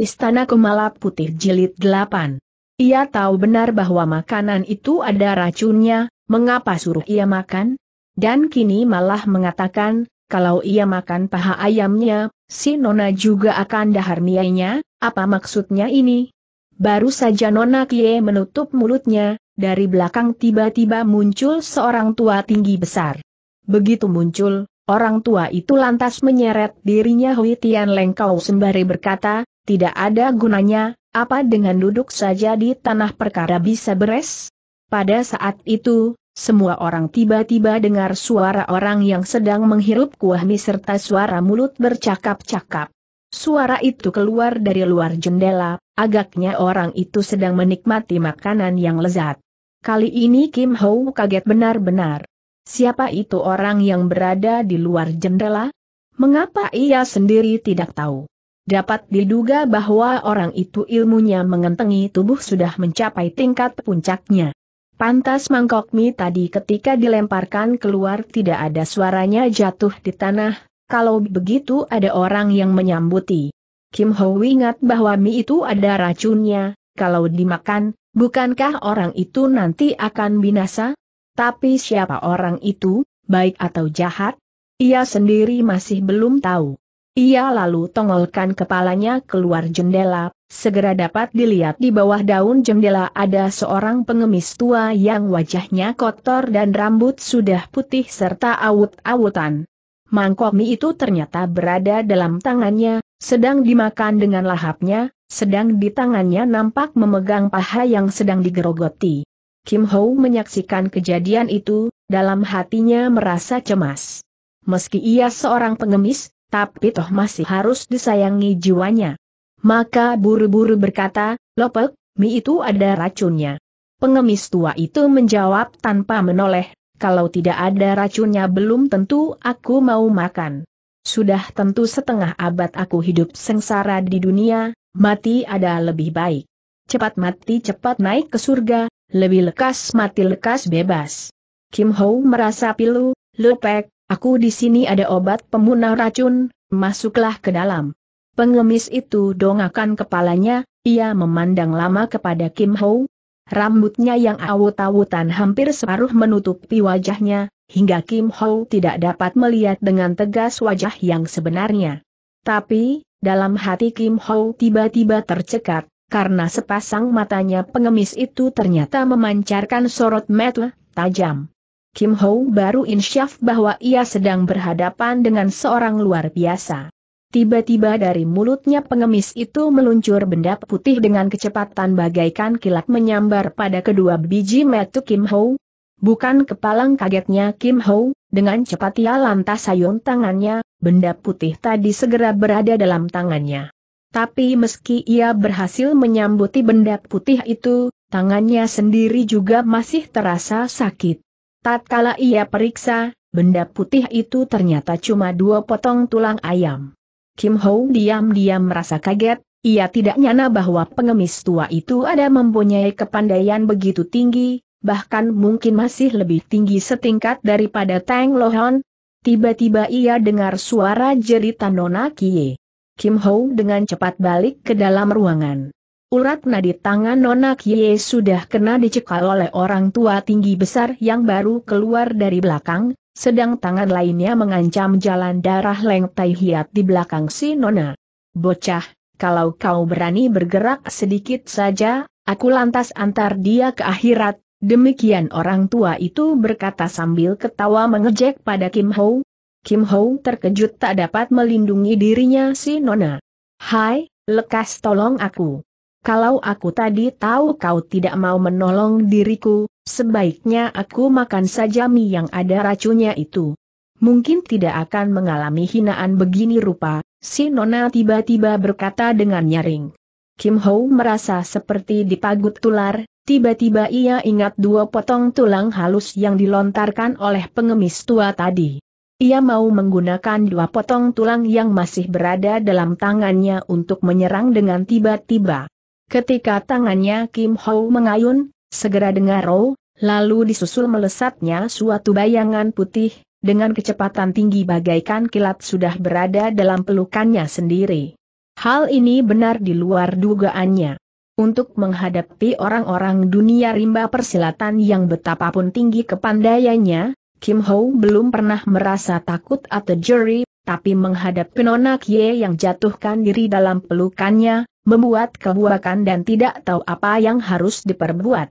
Istana Kumala Putih Jilid 8. Ia tahu benar bahwa makanan itu ada racunnya, mengapa suruh ia makan? Dan kini malah mengatakan, kalau ia makan paha ayamnya, si Nona juga akan dahar miainya, apa maksudnya ini? Baru saja Nona Kie menutup mulutnya, dari belakang tiba-tiba muncul seorang tua tinggi besar. Begitu muncul, orang tua itu lantas menyeret dirinya Hui Tian Lengkau sembari berkata, tidak ada gunanya, apa dengan duduk saja di tanah perkara bisa beres? Pada saat itu, semua orang tiba-tiba dengar suara orang yang sedang menghirup kuah mie serta suara mulut bercakap-cakap. Suara itu keluar dari luar jendela, agaknya orang itu sedang menikmati makanan yang lezat. Kali ini Kim Ho kaget benar-benar. Siapa itu orang yang berada di luar jendela? Mengapa ia sendiri tidak tahu? Dapat diduga bahwa orang itu ilmunya mengentengi tubuh sudah mencapai tingkat puncaknya. Pantas mangkok mie tadi ketika dilemparkan keluar tidak ada suaranya jatuh di tanah, kalau begitu ada orang yang menyambuti. Kim Ho ingat bahwa mie itu ada racunnya, kalau dimakan, bukankah orang itu nanti akan binasa? Tapi siapa orang itu, baik atau jahat? Ia sendiri masih belum tahu. Ia lalu tongolkan kepalanya keluar jendela, segera dapat dilihat di bawah daun jendela ada seorang pengemis tua yang wajahnya kotor dan rambut sudah putih serta awut-awutan. Mangkok mie itu ternyata berada dalam tangannya, sedang dimakan dengan lahapnya, sedang di tangannya nampak memegang paha yang sedang digerogoti. Kim Ho menyaksikan kejadian itu, dalam hatinya merasa cemas. Meski ia seorang pengemis, tapi toh masih harus disayangi jiwanya. Maka buru-buru berkata, Lopek, mie itu ada racunnya. Pengemis tua itu menjawab tanpa menoleh, kalau tidak ada racunnya belum tentu aku mau makan. Sudah tentu setengah abad aku hidup sengsara di dunia, mati ada lebih baik. Cepat mati cepat naik ke surga, lebih lekas mati lekas bebas. Kim Ho merasa pilu, Lopek, Aku di sini ada obat pemunah racun, masuklah ke dalam. Pengemis itu dongakan kepalanya, ia memandang lama kepada Kim Ho. Rambutnya yang awut-awutan hampir separuh menutupi wajahnya, hingga Kim Ho tidak dapat melihat dengan tegas wajah yang sebenarnya. Tapi, dalam hati Kim Ho tiba-tiba tercekat, karena sepasang matanya pengemis itu ternyata memancarkan sorot mata tajam. Kim Ho baru insyaf bahwa ia sedang berhadapan dengan seorang luar biasa. Tiba-tiba dari mulutnya pengemis itu meluncur benda putih dengan kecepatan bagaikan kilat menyambar pada kedua biji metu Kim Ho. Bukan kepalang kagetnya Kim Ho, dengan cepat ia lantas sayung tangannya, benda putih tadi segera berada dalam tangannya. Tapi meski ia berhasil menyambuti benda putih itu, tangannya sendiri juga masih terasa sakit. Tatkala ia periksa, benda putih itu ternyata cuma dua potong tulang ayam. Kim Ho diam-diam merasa kaget, ia tidak nyana bahwa pengemis tua itu ada mempunyai kepandaian begitu tinggi, bahkan mungkin masih lebih tinggi setingkat daripada Tang Lohon. Tiba-tiba ia dengar suara jeritan Nona Kie. Kim Ho dengan cepat balik ke dalam ruangan. Urat nadi tangan Nona Kie sudah kena dicekal oleh orang tua tinggi besar yang baru keluar dari belakang, sedang tangan lainnya mengancam jalan darah Leng Tai Hiat di belakang si Nona. Bocah, kalau kau berani bergerak sedikit saja, aku lantas antar dia ke akhirat, demikian orang tua itu berkata sambil ketawa mengejek pada Kim Ho. Kim Ho terkejut tak dapat melindungi dirinya si Nona. Hai, lekas tolong aku kalau aku tadi tahu kau tidak mau menolong diriku, sebaiknya aku makan saja mie yang ada racunnya itu. Mungkin tidak akan mengalami hinaan begini rupa, si Nona tiba-tiba berkata dengan nyaring. Kim Ho merasa seperti dipagut tular, tiba-tiba ia ingat dua potong tulang halus yang dilontarkan oleh pengemis tua tadi. Ia mau menggunakan dua potong tulang yang masih berada dalam tangannya untuk menyerang dengan tiba-tiba. Ketika tangannya Kim Ho mengayun, segera dengar roh, lalu disusul melesatnya suatu bayangan putih, dengan kecepatan tinggi bagaikan kilat sudah berada dalam pelukannya sendiri. Hal ini benar di luar dugaannya. Untuk menghadapi orang-orang dunia rimba persilatan yang betapapun tinggi kepandaiannya, Kim Ho belum pernah merasa takut atau jeri, tapi menghadapi Nona Kie yang jatuhkan diri dalam pelukannya, membuat kebuakan dan tidak tahu apa yang harus diperbuat.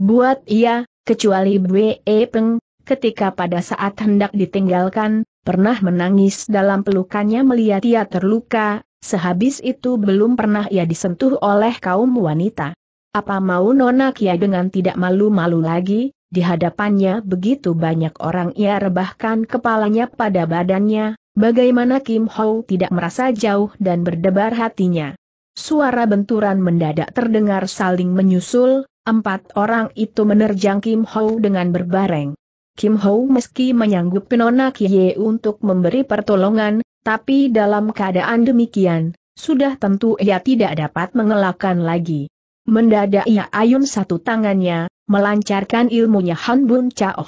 Buat ia, kecuali Bwe Peng, ketika pada saat hendak ditinggalkan, pernah menangis dalam pelukannya melihat ia terluka, sehabis itu belum pernah ia disentuh oleh kaum wanita. Apa mau Nona Kia dengan tidak malu-malu lagi, di hadapannya begitu banyak orang ia rebahkan kepalanya pada badannya, bagaimana Kim Ho tidak merasa jauh dan berdebar hatinya suara benturan mendadak terdengar saling menyusul, empat orang itu menerjang Kim Ho dengan berbareng. Kim Ho meski menyanggup penona Kie untuk memberi pertolongan, tapi dalam keadaan demikian, sudah tentu ia tidak dapat mengelakkan lagi. Mendadak ia ayun satu tangannya, melancarkan ilmunya Han Bun Chao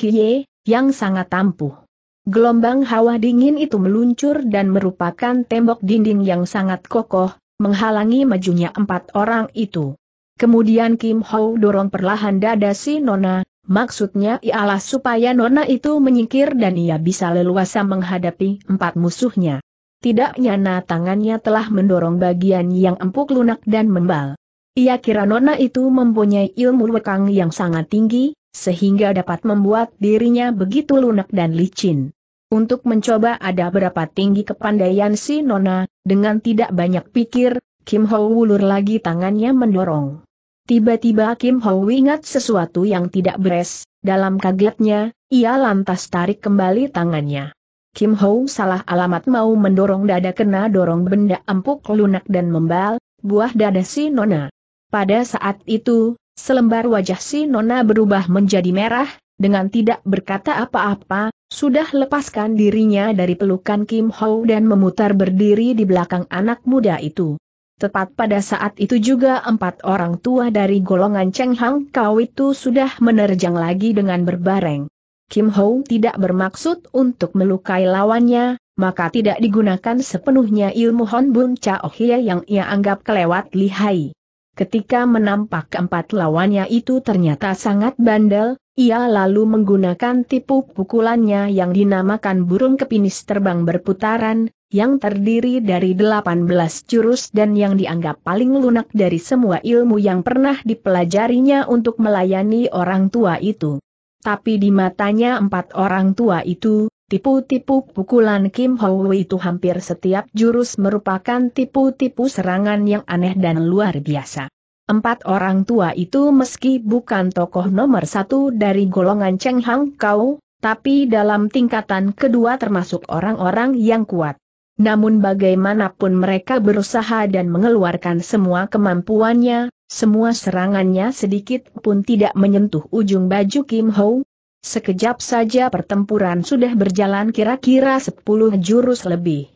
yang sangat ampuh. Gelombang hawa dingin itu meluncur dan merupakan tembok dinding yang sangat kokoh, menghalangi majunya empat orang itu. Kemudian Kim Ho dorong perlahan dada si Nona, maksudnya ialah supaya Nona itu menyingkir dan ia bisa leluasa menghadapi empat musuhnya. Tidak nyana tangannya telah mendorong bagian yang empuk lunak dan membal. Ia kira Nona itu mempunyai ilmu wekang yang sangat tinggi, sehingga dapat membuat dirinya begitu lunak dan licin untuk mencoba ada berapa tinggi kepandaian si Nona, dengan tidak banyak pikir, Kim Ho ulur lagi tangannya mendorong. Tiba-tiba Kim Ho ingat sesuatu yang tidak beres, dalam kagetnya, ia lantas tarik kembali tangannya. Kim Ho salah alamat mau mendorong dada kena dorong benda empuk lunak dan membal, buah dada si Nona. Pada saat itu, selembar wajah si Nona berubah menjadi merah, dengan tidak berkata apa-apa, sudah lepaskan dirinya dari pelukan Kim Ho dan memutar berdiri di belakang anak muda itu. Tepat pada saat itu juga empat orang tua dari golongan Cheng Hang Kau itu sudah menerjang lagi dengan berbareng. Kim Ho tidak bermaksud untuk melukai lawannya, maka tidak digunakan sepenuhnya ilmu Hon Bun Chao oh Hie yang ia anggap kelewat lihai. Ketika menampak empat lawannya itu ternyata sangat bandel, ia lalu menggunakan tipu pukulannya yang dinamakan burung kepinis terbang berputaran, yang terdiri dari 18 jurus dan yang dianggap paling lunak dari semua ilmu yang pernah dipelajarinya untuk melayani orang tua itu. Tapi di matanya empat orang tua itu, tipu-tipu pukulan Kim Ho Wei itu hampir setiap jurus merupakan tipu-tipu serangan yang aneh dan luar biasa. Empat orang tua itu meski bukan tokoh nomor satu dari golongan Cheng Hang Kau, tapi dalam tingkatan kedua termasuk orang-orang yang kuat. Namun bagaimanapun mereka berusaha dan mengeluarkan semua kemampuannya, semua serangannya sedikit pun tidak menyentuh ujung baju Kim Ho. Sekejap saja pertempuran sudah berjalan kira-kira 10 jurus lebih.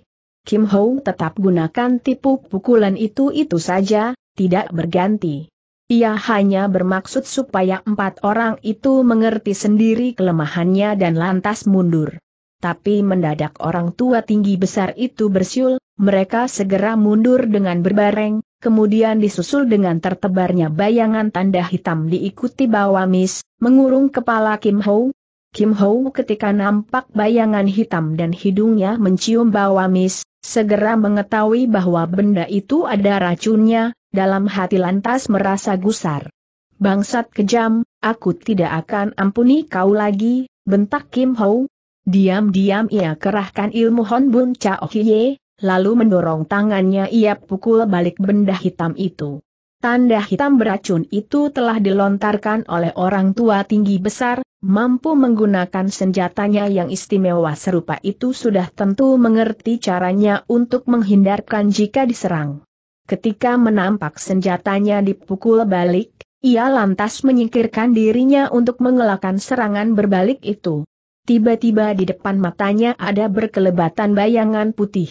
Kim Ho tetap gunakan tipu pukulan itu-itu saja, tidak berganti. Ia hanya bermaksud supaya empat orang itu mengerti sendiri kelemahannya dan lantas mundur. Tapi mendadak orang tua tinggi besar itu bersiul, mereka segera mundur dengan berbareng, kemudian disusul dengan tertebarnya bayangan tanda hitam diikuti Bawamis, mengurung kepala Kim Ho. Kim Ho ketika nampak bayangan hitam dan hidungnya mencium Bawamis, segera mengetahui bahwa benda itu ada racunnya, dalam hati lantas merasa gusar. Bangsat kejam, aku tidak akan ampuni kau lagi, bentak Kim Ho. Diam-diam ia kerahkan ilmu Honbun Chao oh Hiye, lalu mendorong tangannya ia pukul balik benda hitam itu. Tanda hitam beracun itu telah dilontarkan oleh orang tua tinggi besar, mampu menggunakan senjatanya yang istimewa serupa itu sudah tentu mengerti caranya untuk menghindarkan jika diserang. Ketika menampak senjatanya dipukul balik, ia lantas menyingkirkan dirinya untuk mengelakkan serangan berbalik itu. Tiba-tiba di depan matanya ada berkelebatan bayangan putih.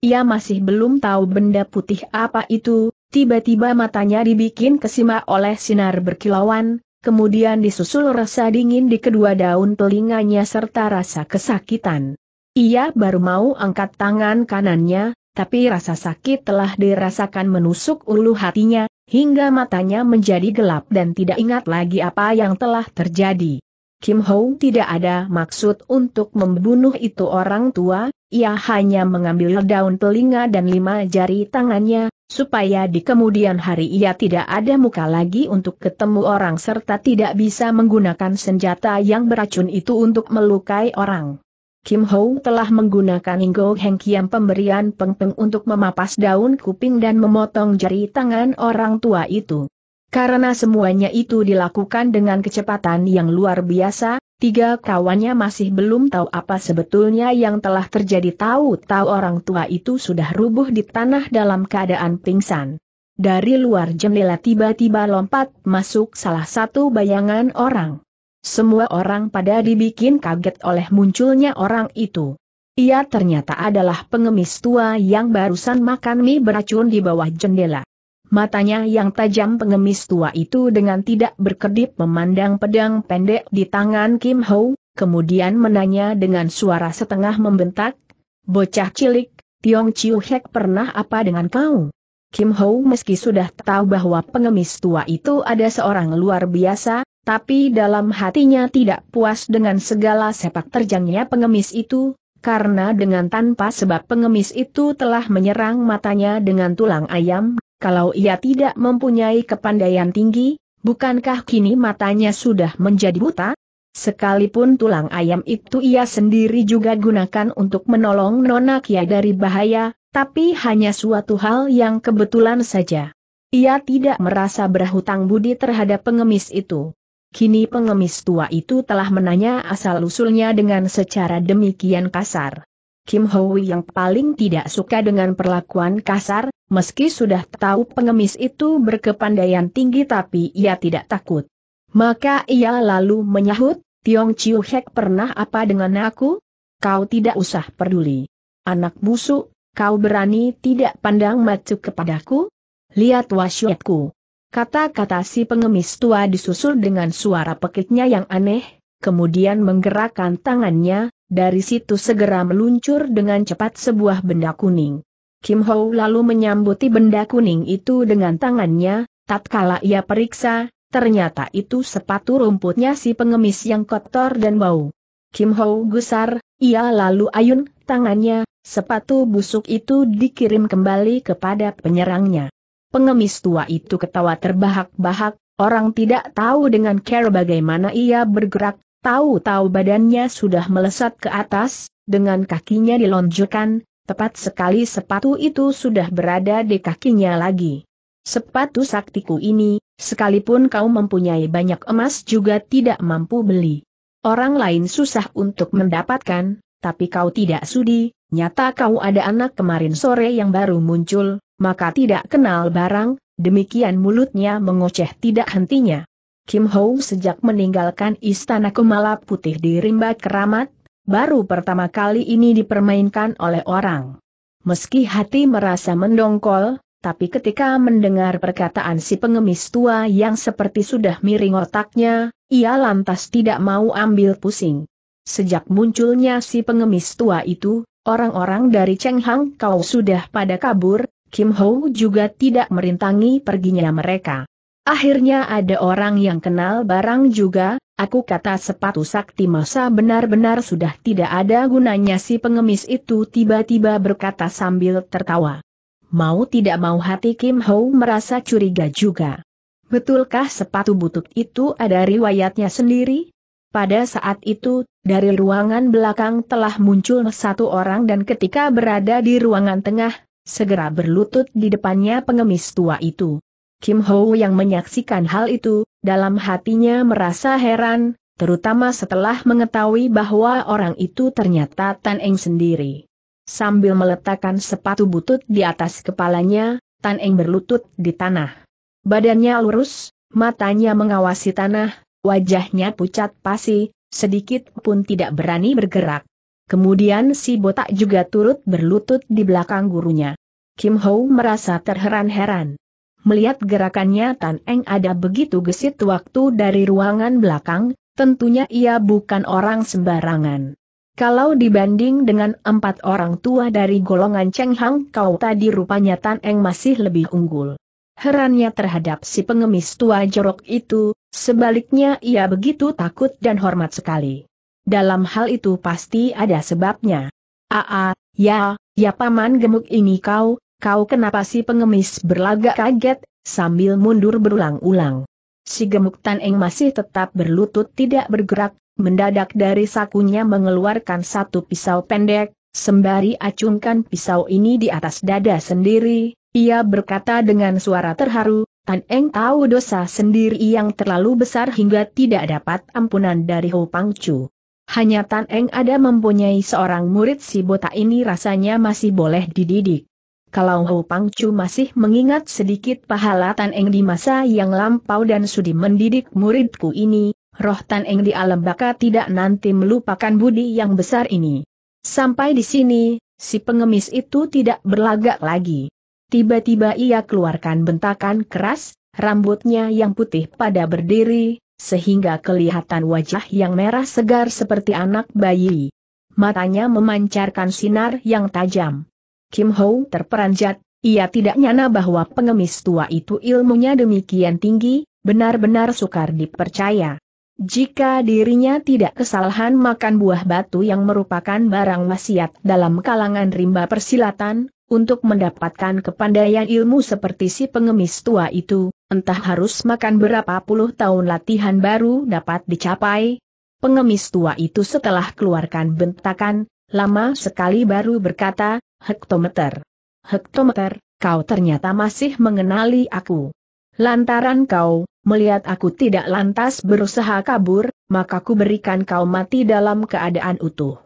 Ia masih belum tahu benda putih apa itu, tiba-tiba matanya dibikin kesima oleh sinar berkilauan, kemudian disusul rasa dingin di kedua daun telinganya serta rasa kesakitan. Ia baru mau angkat tangan kanannya, tapi rasa sakit telah dirasakan menusuk ulu hatinya, hingga matanya menjadi gelap dan tidak ingat lagi apa yang telah terjadi. Kim Ho tidak ada maksud untuk membunuh itu orang tua, ia hanya mengambil daun telinga dan lima jari tangannya, supaya di kemudian hari ia tidak ada muka lagi untuk ketemu orang serta tidak bisa menggunakan senjata yang beracun itu untuk melukai orang. Kim Ho telah menggunakan Ingo Heng Kiam pemberian pengpeng Peng untuk memapas daun kuping dan memotong jari tangan orang tua itu. Karena semuanya itu dilakukan dengan kecepatan yang luar biasa, tiga kawannya masih belum tahu apa sebetulnya yang telah terjadi tahu-tahu orang tua itu sudah rubuh di tanah dalam keadaan pingsan. Dari luar jendela tiba-tiba lompat masuk salah satu bayangan orang. Semua orang pada dibikin kaget oleh munculnya orang itu. Ia ternyata adalah pengemis tua yang barusan makan mie beracun di bawah jendela. Matanya yang tajam pengemis tua itu dengan tidak berkedip memandang pedang pendek di tangan Kim Ho, kemudian menanya dengan suara setengah membentak, Bocah cilik, Tiong Chiu Hek pernah apa dengan kau? Kim Ho meski sudah tahu bahwa pengemis tua itu ada seorang luar biasa, tapi dalam hatinya tidak puas dengan segala sepak terjangnya pengemis itu, karena dengan tanpa sebab pengemis itu telah menyerang matanya dengan tulang ayam, kalau ia tidak mempunyai kepandaian tinggi, bukankah kini matanya sudah menjadi buta? Sekalipun tulang ayam itu ia sendiri juga gunakan untuk menolong Nona Kia dari bahaya, tapi hanya suatu hal yang kebetulan saja. Ia tidak merasa berhutang budi terhadap pengemis itu. Kini pengemis tua itu telah menanya asal-usulnya dengan secara demikian kasar. Kim Hoi yang paling tidak suka dengan perlakuan kasar, meski sudah tahu pengemis itu berkepandaian tinggi tapi ia tidak takut. Maka ia lalu menyahut, Tiong Chiu Hek pernah apa dengan aku? Kau tidak usah peduli. Anak busuk, kau berani tidak pandang macu kepadaku? Lihat wasiatku. Kata-kata si pengemis tua disusul dengan suara pekiknya yang aneh, kemudian menggerakkan tangannya, dari situ segera meluncur dengan cepat sebuah benda kuning. Kim Ho lalu menyambuti benda kuning itu dengan tangannya, tatkala ia periksa, ternyata itu sepatu rumputnya si pengemis yang kotor dan bau. Kim Ho gusar, ia lalu ayun tangannya, sepatu busuk itu dikirim kembali kepada penyerangnya. Pengemis tua itu ketawa terbahak-bahak, orang tidak tahu dengan care bagaimana ia bergerak, tahu-tahu badannya sudah melesat ke atas, dengan kakinya dilonjorkan, tepat sekali sepatu itu sudah berada di kakinya lagi. Sepatu saktiku ini, sekalipun kau mempunyai banyak emas juga tidak mampu beli. Orang lain susah untuk mendapatkan, tapi kau tidak sudi, nyata kau ada anak kemarin sore yang baru muncul, maka tidak kenal barang, demikian mulutnya mengoceh tidak hentinya. Kim Ho sejak meninggalkan istana Kumala Putih di Rimba Keramat, baru pertama kali ini dipermainkan oleh orang. Meski hati merasa mendongkol, tapi ketika mendengar perkataan si pengemis tua yang seperti sudah miring otaknya, ia lantas tidak mau ambil pusing. Sejak munculnya si pengemis tua itu, Orang-orang dari Cheng Hang Kau sudah pada kabur, Kim Ho juga tidak merintangi perginya mereka. Akhirnya ada orang yang kenal barang juga, aku kata sepatu sakti masa benar-benar sudah tidak ada gunanya si pengemis itu tiba-tiba berkata sambil tertawa. Mau tidak mau hati Kim Ho merasa curiga juga. Betulkah sepatu butut itu ada riwayatnya sendiri? Pada saat itu, dari ruangan belakang telah muncul satu orang dan ketika berada di ruangan tengah, segera berlutut di depannya pengemis tua itu. Kim Ho yang menyaksikan hal itu, dalam hatinya merasa heran, terutama setelah mengetahui bahwa orang itu ternyata Tan Eng sendiri. Sambil meletakkan sepatu butut di atas kepalanya, Tan Eng berlutut di tanah. Badannya lurus, matanya mengawasi tanah, Wajahnya pucat pasi, sedikit pun tidak berani bergerak. Kemudian si botak juga turut berlutut di belakang gurunya. Kim Ho merasa terheran-heran. Melihat gerakannya Tan Eng ada begitu gesit waktu dari ruangan belakang, tentunya ia bukan orang sembarangan. Kalau dibanding dengan empat orang tua dari golongan Cheng Hang Kau tadi rupanya Tan Eng masih lebih unggul. Herannya terhadap si pengemis tua jorok itu, Sebaliknya ia begitu takut dan hormat sekali. Dalam hal itu pasti ada sebabnya. Aa, ya, ya paman gemuk ini kau, kau kenapa si pengemis berlagak kaget, sambil mundur berulang-ulang. Si gemuk Tan masih tetap berlutut tidak bergerak, mendadak dari sakunya mengeluarkan satu pisau pendek, sembari acungkan pisau ini di atas dada sendiri, ia berkata dengan suara terharu, Tan Eng tahu dosa sendiri yang terlalu besar hingga tidak dapat ampunan dari Ho Pang Chu. Hanya Tan Eng ada mempunyai seorang murid si botak ini rasanya masih boleh dididik. Kalau Ho Pang Chu masih mengingat sedikit pahala Tan Eng di masa yang lampau dan sudi mendidik muridku ini, roh Tan Eng di alam baka tidak nanti melupakan budi yang besar ini. Sampai di sini, si pengemis itu tidak berlagak lagi. Tiba-tiba ia keluarkan bentakan keras, rambutnya yang putih pada berdiri, sehingga kelihatan wajah yang merah segar seperti anak bayi. Matanya memancarkan sinar yang tajam. Kim Ho terperanjat, ia tidak nyana bahwa pengemis tua itu ilmunya demikian tinggi, benar-benar sukar dipercaya. Jika dirinya tidak kesalahan makan buah batu yang merupakan barang wasiat dalam kalangan rimba persilatan, untuk mendapatkan kepandaian ilmu seperti si pengemis tua itu, entah harus makan berapa puluh tahun latihan baru dapat dicapai. Pengemis tua itu setelah keluarkan bentakan, lama sekali baru berkata, hektometer. Hektometer, kau ternyata masih mengenali aku. Lantaran kau, melihat aku tidak lantas berusaha kabur, maka ku berikan kau mati dalam keadaan utuh.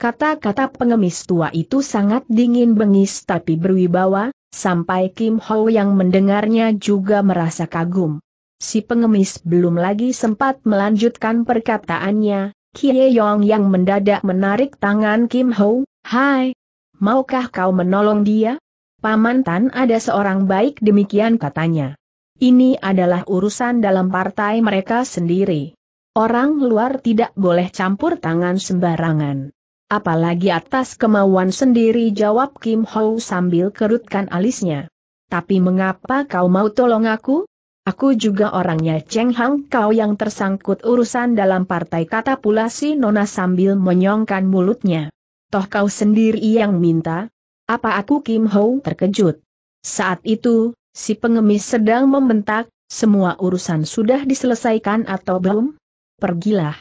Kata-kata pengemis tua itu sangat dingin bengis tapi berwibawa, sampai Kim Ho yang mendengarnya juga merasa kagum. Si pengemis belum lagi sempat melanjutkan perkataannya, Kie Yong yang mendadak menarik tangan Kim Ho, Hai, maukah kau menolong dia? Paman Tan ada seorang baik demikian katanya. Ini adalah urusan dalam partai mereka sendiri. Orang luar tidak boleh campur tangan sembarangan. Apalagi atas kemauan sendiri jawab Kim Ho sambil kerutkan alisnya. Tapi mengapa kau mau tolong aku? Aku juga orangnya Cheng Hang kau yang tersangkut urusan dalam partai kata pula si Nona sambil menyongkan mulutnya. Toh kau sendiri yang minta? Apa aku Kim Ho terkejut? Saat itu, si pengemis sedang membentak, semua urusan sudah diselesaikan atau belum? Pergilah.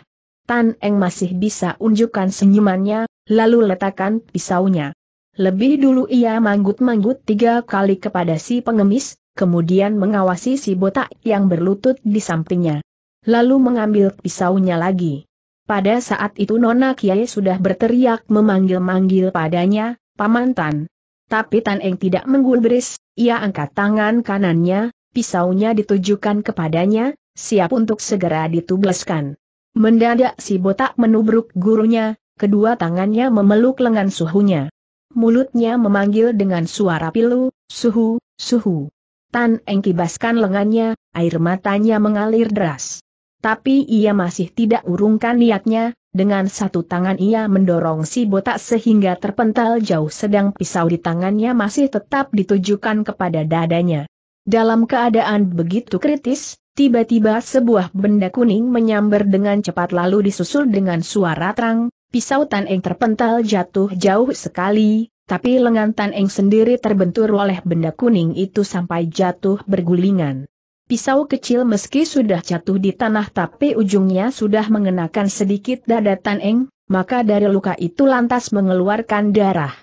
Tan Eng masih bisa unjukkan senyumannya, lalu letakkan pisaunya. Lebih dulu ia manggut-manggut tiga kali kepada si pengemis, kemudian mengawasi si botak yang berlutut di sampingnya. Lalu mengambil pisaunya lagi. Pada saat itu Nona Kiai sudah berteriak memanggil-manggil padanya, Paman Tan. Tapi Tan Eng tidak menggulbris, ia angkat tangan kanannya, pisaunya ditujukan kepadanya, siap untuk segera ditubleskan. Mendadak si botak menubruk gurunya, kedua tangannya memeluk lengan suhunya. Mulutnya memanggil dengan suara pilu, suhu, suhu. Tan Eng kibaskan lengannya, air matanya mengalir deras. Tapi ia masih tidak urungkan niatnya, dengan satu tangan ia mendorong si botak sehingga terpental jauh sedang pisau di tangannya masih tetap ditujukan kepada dadanya. Dalam keadaan begitu kritis, Tiba-tiba sebuah benda kuning menyambar dengan cepat lalu disusul dengan suara terang, pisau Tan Eng terpental jatuh jauh sekali, tapi lengan Tan Eng sendiri terbentur oleh benda kuning itu sampai jatuh bergulingan. Pisau kecil meski sudah jatuh di tanah tapi ujungnya sudah mengenakan sedikit dada Tan Eng, maka dari luka itu lantas mengeluarkan darah.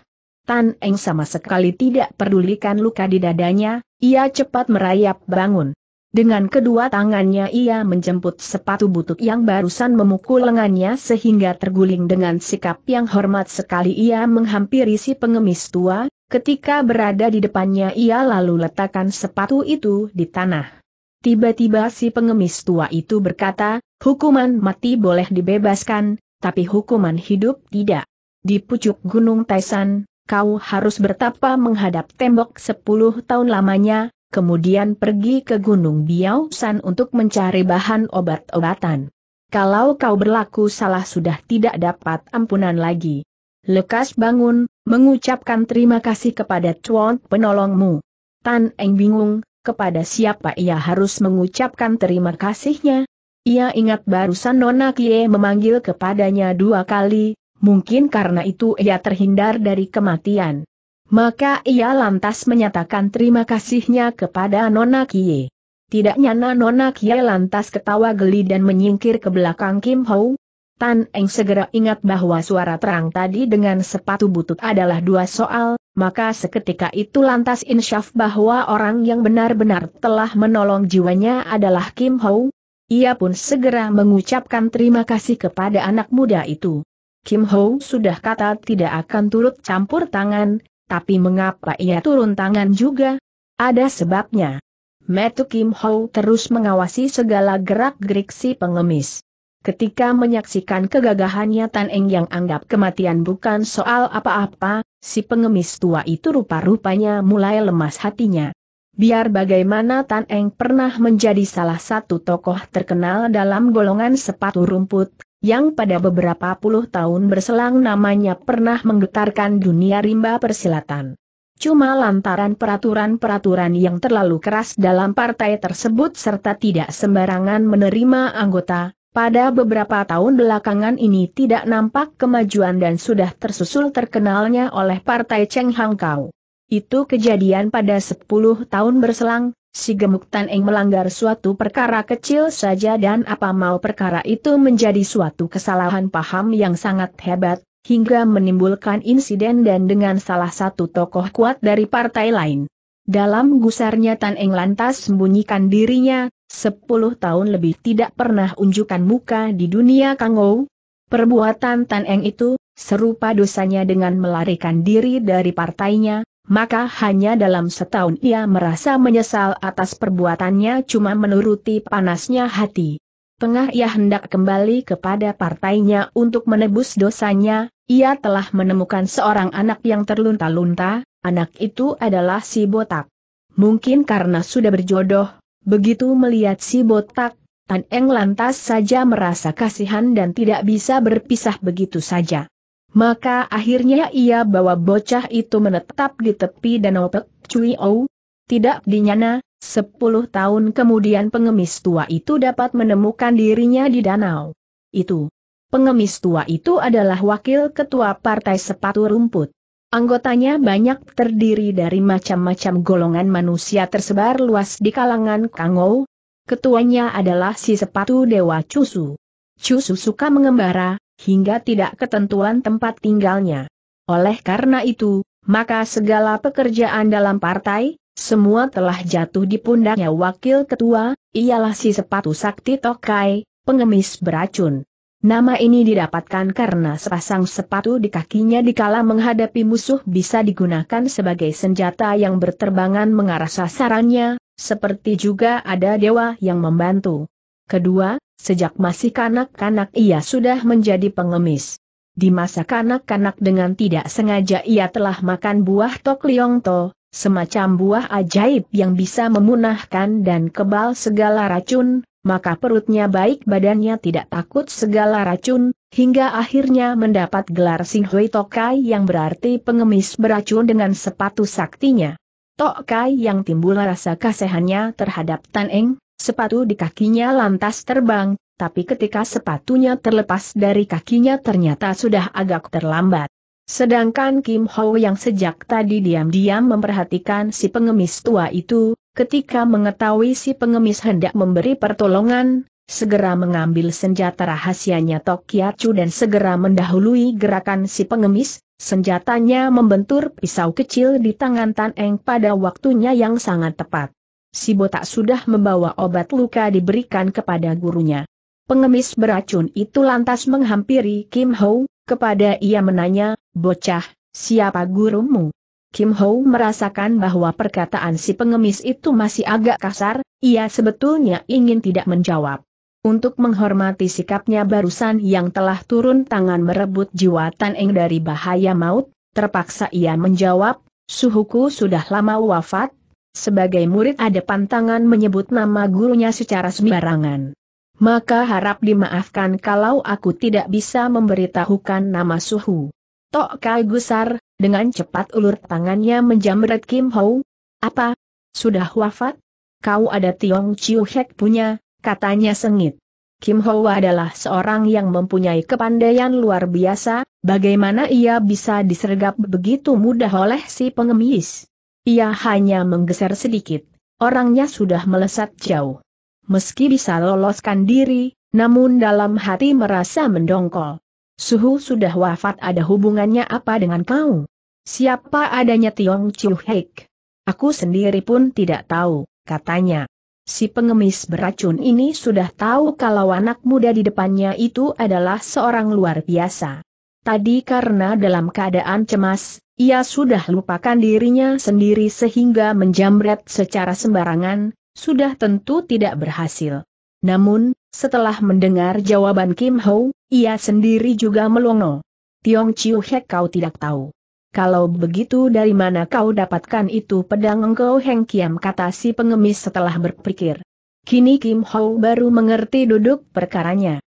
Tan Eng sama sekali tidak pedulikan luka di dadanya, ia cepat merayap bangun. Dengan kedua tangannya ia menjemput sepatu butut yang barusan memukul lengannya sehingga terguling dengan sikap yang hormat sekali ia menghampiri si pengemis tua, ketika berada di depannya ia lalu letakkan sepatu itu di tanah. Tiba-tiba si pengemis tua itu berkata, hukuman mati boleh dibebaskan, tapi hukuman hidup tidak. Di pucuk gunung Taisan, kau harus bertapa menghadap tembok 10 tahun lamanya, kemudian pergi ke Gunung Biau San untuk mencari bahan obat-obatan. Kalau kau berlaku salah sudah tidak dapat ampunan lagi. Lekas bangun, mengucapkan terima kasih kepada Chuan penolongmu. Tan Eng bingung, kepada siapa ia harus mengucapkan terima kasihnya? Ia ingat barusan Nona Kie memanggil kepadanya dua kali, mungkin karena itu ia terhindar dari kematian. Maka ia lantas menyatakan terima kasihnya kepada Nona Kie. Tidaknya nyana Nona Kie lantas ketawa geli dan menyingkir ke belakang Kim Ho. Tan Eng segera ingat bahwa suara terang tadi dengan sepatu butut adalah dua soal, maka seketika itu lantas insyaf bahwa orang yang benar-benar telah menolong jiwanya adalah Kim Ho. Ia pun segera mengucapkan terima kasih kepada anak muda itu. Kim Ho sudah kata tidak akan turut campur tangan, tapi mengapa ia turun tangan juga? Ada sebabnya. Metu Kim Ho terus mengawasi segala gerak-gerik si pengemis. Ketika menyaksikan kegagahannya Tan Eng yang anggap kematian bukan soal apa-apa, si pengemis tua itu rupa-rupanya mulai lemas hatinya. Biar bagaimana Tan Eng pernah menjadi salah satu tokoh terkenal dalam golongan sepatu rumput, yang pada beberapa puluh tahun berselang namanya pernah menggetarkan dunia rimba persilatan. Cuma lantaran peraturan-peraturan yang terlalu keras dalam partai tersebut serta tidak sembarangan menerima anggota, pada beberapa tahun belakangan ini tidak nampak kemajuan dan sudah tersusul terkenalnya oleh Partai Cheng Hang Kau. Itu kejadian pada 10 tahun berselang, si gemuk Tan Eng melanggar suatu perkara kecil saja dan apa mau perkara itu menjadi suatu kesalahan paham yang sangat hebat, hingga menimbulkan insiden dan dengan salah satu tokoh kuat dari partai lain. Dalam gusarnya Tan Eng lantas sembunyikan dirinya, sepuluh tahun lebih tidak pernah unjukkan muka di dunia Kangou. Perbuatan Tan Eng itu, serupa dosanya dengan melarikan diri dari partainya, maka hanya dalam setahun ia merasa menyesal atas perbuatannya cuma menuruti panasnya hati. Tengah ia hendak kembali kepada partainya untuk menebus dosanya, ia telah menemukan seorang anak yang terlunta-lunta, anak itu adalah si Botak. Mungkin karena sudah berjodoh, begitu melihat si Botak, Tan Eng lantas saja merasa kasihan dan tidak bisa berpisah begitu saja. Maka akhirnya ia bawa bocah itu menetap di tepi danau Pek Cui Ou. Tidak dinyana, sepuluh tahun kemudian pengemis tua itu dapat menemukan dirinya di danau. Itu. Pengemis tua itu adalah wakil ketua partai sepatu rumput. Anggotanya banyak terdiri dari macam-macam golongan manusia tersebar luas di kalangan Kangou. Ketuanya adalah si sepatu Dewa Chusu. Chusu suka mengembara, hingga tidak ketentuan tempat tinggalnya. Oleh karena itu, maka segala pekerjaan dalam partai, semua telah jatuh di pundaknya wakil ketua, ialah si sepatu sakti tokai, pengemis beracun. Nama ini didapatkan karena sepasang sepatu di kakinya dikala menghadapi musuh bisa digunakan sebagai senjata yang berterbangan mengarah sasarannya, seperti juga ada dewa yang membantu. Kedua, Sejak masih kanak-kanak ia sudah menjadi pengemis. Di masa kanak-kanak dengan tidak sengaja ia telah makan buah tok Liong To, semacam buah ajaib yang bisa memunahkan dan kebal segala racun, maka perutnya baik badannya tidak takut segala racun, hingga akhirnya mendapat gelar Singhui Tokai yang berarti pengemis beracun dengan sepatu saktinya. Tokai yang timbul rasa kasehannya terhadap Tan Eng, Sepatu di kakinya lantas terbang, tapi ketika sepatunya terlepas dari kakinya ternyata sudah agak terlambat. Sedangkan Kim Ho yang sejak tadi diam-diam memperhatikan si pengemis tua itu, ketika mengetahui si pengemis hendak memberi pertolongan, segera mengambil senjata rahasianya Tokiatsu dan segera mendahului gerakan si pengemis, senjatanya membentur pisau kecil di tangan Tan Eng pada waktunya yang sangat tepat si botak sudah membawa obat luka diberikan kepada gurunya. Pengemis beracun itu lantas menghampiri Kim Ho, kepada ia menanya, bocah, siapa gurumu? Kim Ho merasakan bahwa perkataan si pengemis itu masih agak kasar, ia sebetulnya ingin tidak menjawab. Untuk menghormati sikapnya barusan yang telah turun tangan merebut jiwa Tan Eng dari bahaya maut, terpaksa ia menjawab, suhuku sudah lama wafat, sebagai murid ada pantangan menyebut nama gurunya secara sembarangan. Maka harap dimaafkan kalau aku tidak bisa memberitahukan nama suhu. Tok Kai gusar, dengan cepat ulur tangannya menjamret Kim Ho. Apa? Sudah wafat? Kau ada Tiong Chiu Hek punya, katanya sengit. Kim Ho adalah seorang yang mempunyai kepandaian luar biasa, bagaimana ia bisa disergap begitu mudah oleh si pengemis? Ia hanya menggeser sedikit, orangnya sudah melesat jauh. Meski bisa loloskan diri, namun dalam hati merasa mendongkol. Suhu sudah wafat ada hubungannya apa dengan kau? Siapa adanya Tiong Chiu Heik? Aku sendiri pun tidak tahu, katanya. Si pengemis beracun ini sudah tahu kalau anak muda di depannya itu adalah seorang luar biasa. Tadi karena dalam keadaan cemas, ia sudah lupakan dirinya sendiri sehingga menjamret secara sembarangan, sudah tentu tidak berhasil. Namun, setelah mendengar jawaban Kim Ho, ia sendiri juga melongo. Tiong Chiu Hek kau tidak tahu. Kalau begitu dari mana kau dapatkan itu pedang engkau Heng Kiam kata si pengemis setelah berpikir. Kini Kim Ho baru mengerti duduk perkaranya.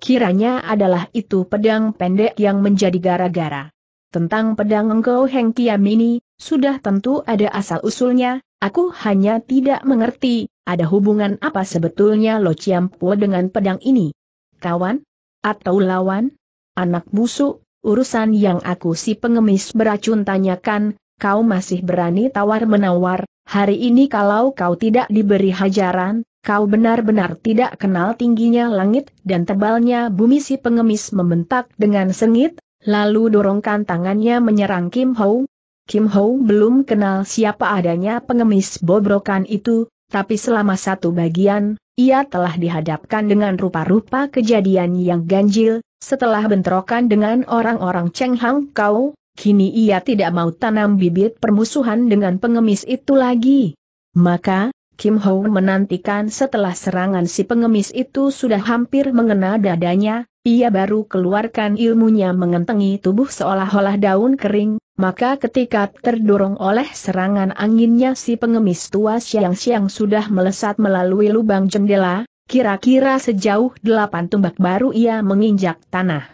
Kiranya adalah itu pedang pendek yang menjadi gara-gara. Tentang pedang engkau Heng Kiam ini, sudah tentu ada asal-usulnya, aku hanya tidak mengerti, ada hubungan apa sebetulnya Lo Chiam Po dengan pedang ini? Kawan? Atau lawan? Anak busuk, urusan yang aku si pengemis beracun tanyakan, kau masih berani tawar-menawar, hari ini kalau kau tidak diberi hajaran, kau benar-benar tidak kenal tingginya langit dan tebalnya bumi si pengemis membentak dengan sengit, Lalu dorongkan tangannya menyerang Kim Ho. Kim Ho belum kenal siapa adanya pengemis bobrokan itu, tapi selama satu bagian, ia telah dihadapkan dengan rupa-rupa kejadian yang ganjil, setelah bentrokan dengan orang-orang Cheng Hang Kau, kini ia tidak mau tanam bibit permusuhan dengan pengemis itu lagi. Maka, Kim Ho menantikan setelah serangan si pengemis itu sudah hampir mengena dadanya, ia baru keluarkan ilmunya mengentengi tubuh seolah-olah daun kering, maka ketika terdorong oleh serangan anginnya si pengemis tua siang-siang sudah melesat melalui lubang jendela, kira-kira sejauh delapan tumbak baru ia menginjak tanah.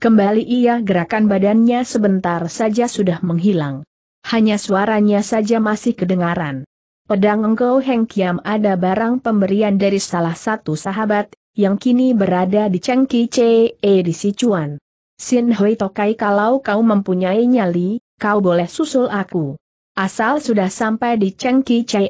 Kembali ia gerakan badannya sebentar saja sudah menghilang. Hanya suaranya saja masih kedengaran. Pedang engkau Heng ada barang pemberian dari salah satu sahabat, yang kini berada di Cengki Ce, di Sichuan. Sin Hui Tokai kalau kau mempunyai nyali, kau boleh susul aku. Asal sudah sampai di Cengki Ce,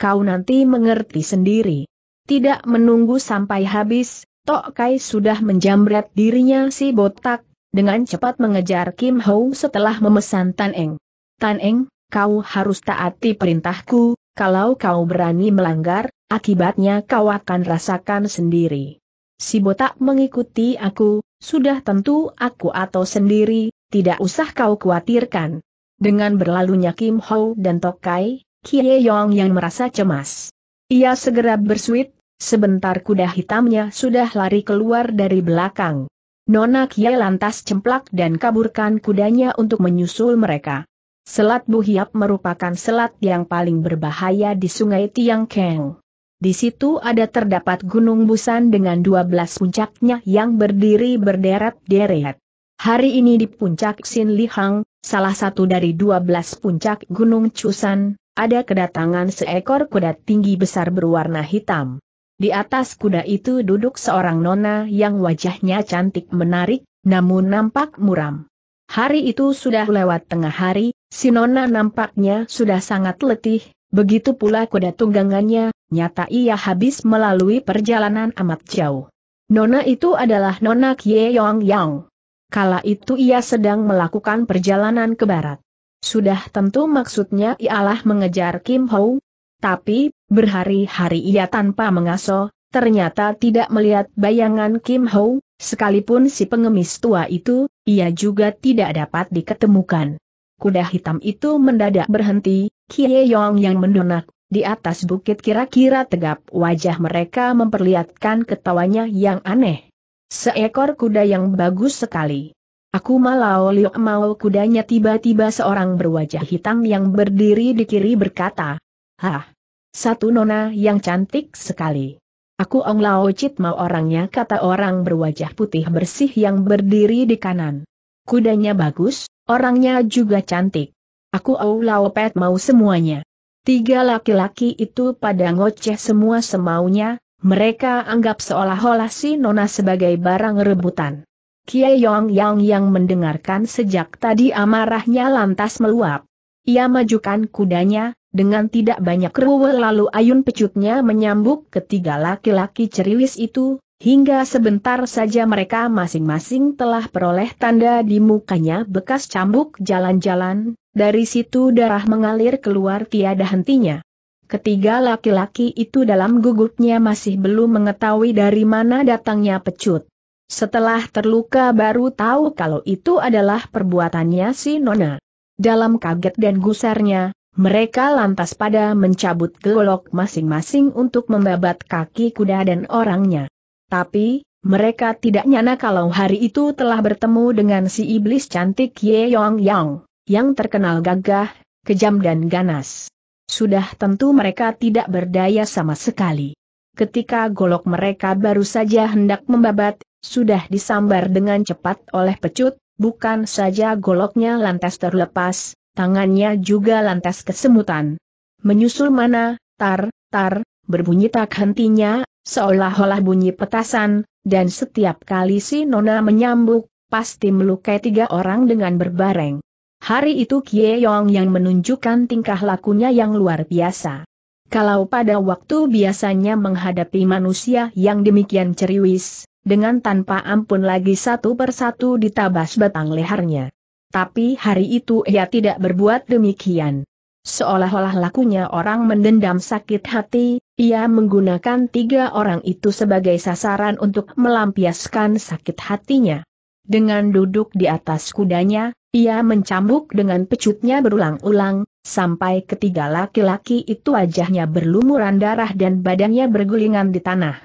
kau nanti mengerti sendiri. Tidak menunggu sampai habis, Tokai sudah menjamret dirinya si botak, dengan cepat mengejar Kim Ho setelah memesan Tan Eng. Tan Eng, kau harus taati perintahku, kalau kau berani melanggar, Akibatnya kau akan rasakan sendiri. Si botak mengikuti aku, sudah tentu aku atau sendiri, tidak usah kau khawatirkan. Dengan berlalunya Kim Ho dan Tokai, Kie Yong yang merasa cemas. Ia segera bersuit, sebentar kuda hitamnya sudah lari keluar dari belakang. Nona Kie lantas cemplak dan kaburkan kudanya untuk menyusul mereka. Selat Buhiap merupakan selat yang paling berbahaya di sungai Tiang Keng. Di situ ada terdapat Gunung Busan dengan 12 puncaknya yang berdiri berderet-deret. Hari ini di puncak Sin Lihang, salah satu dari 12 puncak Gunung Chusan, ada kedatangan seekor kuda tinggi besar berwarna hitam. Di atas kuda itu duduk seorang nona yang wajahnya cantik menarik, namun nampak muram. Hari itu sudah lewat tengah hari, si nona nampaknya sudah sangat letih, begitu pula kuda tunggangannya, nyata ia habis melalui perjalanan amat jauh. Nona itu adalah Nona Kie Yong Yang. Kala itu ia sedang melakukan perjalanan ke barat. Sudah tentu maksudnya ialah mengejar Kim Ho. Tapi, berhari-hari ia tanpa mengaso, ternyata tidak melihat bayangan Kim Ho, sekalipun si pengemis tua itu, ia juga tidak dapat diketemukan. Kuda hitam itu mendadak berhenti, Kie Yong yang mendonak di atas bukit kira-kira tegap wajah mereka memperlihatkan ketawanya yang aneh. Seekor kuda yang bagus sekali. Aku malau liuk mau kudanya tiba-tiba seorang berwajah hitam yang berdiri di kiri berkata. Hah! Satu nona yang cantik sekali. Aku Ong Lao cit mau orangnya kata orang berwajah putih bersih yang berdiri di kanan. Kudanya bagus, orangnya juga cantik. Aku Au Lao Pet mau semuanya. Tiga laki-laki itu pada ngoceh semua semaunya, mereka anggap seolah-olah si Nona sebagai barang rebutan. Kiai Yong Yang yang mendengarkan sejak tadi amarahnya lantas meluap. Ia majukan kudanya, dengan tidak banyak ruwe lalu ayun pecutnya menyambuk ketiga laki-laki ceriwis itu, Hingga sebentar saja mereka masing-masing telah peroleh tanda di mukanya bekas cambuk jalan-jalan, dari situ darah mengalir keluar tiada hentinya. Ketiga laki-laki itu dalam gugupnya masih belum mengetahui dari mana datangnya pecut. Setelah terluka baru tahu kalau itu adalah perbuatannya si Nona. Dalam kaget dan gusarnya, mereka lantas pada mencabut golok masing-masing untuk membabat kaki kuda dan orangnya. Tapi, mereka tidak nyana kalau hari itu telah bertemu dengan si iblis cantik Ye Yong Yang, yang terkenal gagah, kejam dan ganas. Sudah tentu mereka tidak berdaya sama sekali. Ketika golok mereka baru saja hendak membabat, sudah disambar dengan cepat oleh pecut, bukan saja goloknya lantas terlepas, tangannya juga lantas kesemutan. Menyusul mana, tar, tar, berbunyi tak hentinya seolah-olah bunyi petasan, dan setiap kali si Nona menyambuk, pasti melukai tiga orang dengan berbareng. Hari itu Kie Yong yang menunjukkan tingkah lakunya yang luar biasa. Kalau pada waktu biasanya menghadapi manusia yang demikian ceriwis, dengan tanpa ampun lagi satu persatu ditabas batang lehernya. Tapi hari itu ia tidak berbuat demikian. Seolah-olah lakunya orang mendendam sakit hati, ia menggunakan tiga orang itu sebagai sasaran untuk melampiaskan sakit hatinya. Dengan duduk di atas kudanya, ia mencambuk dengan pecutnya berulang-ulang, sampai ketiga laki-laki itu wajahnya berlumuran darah dan badannya bergulingan di tanah.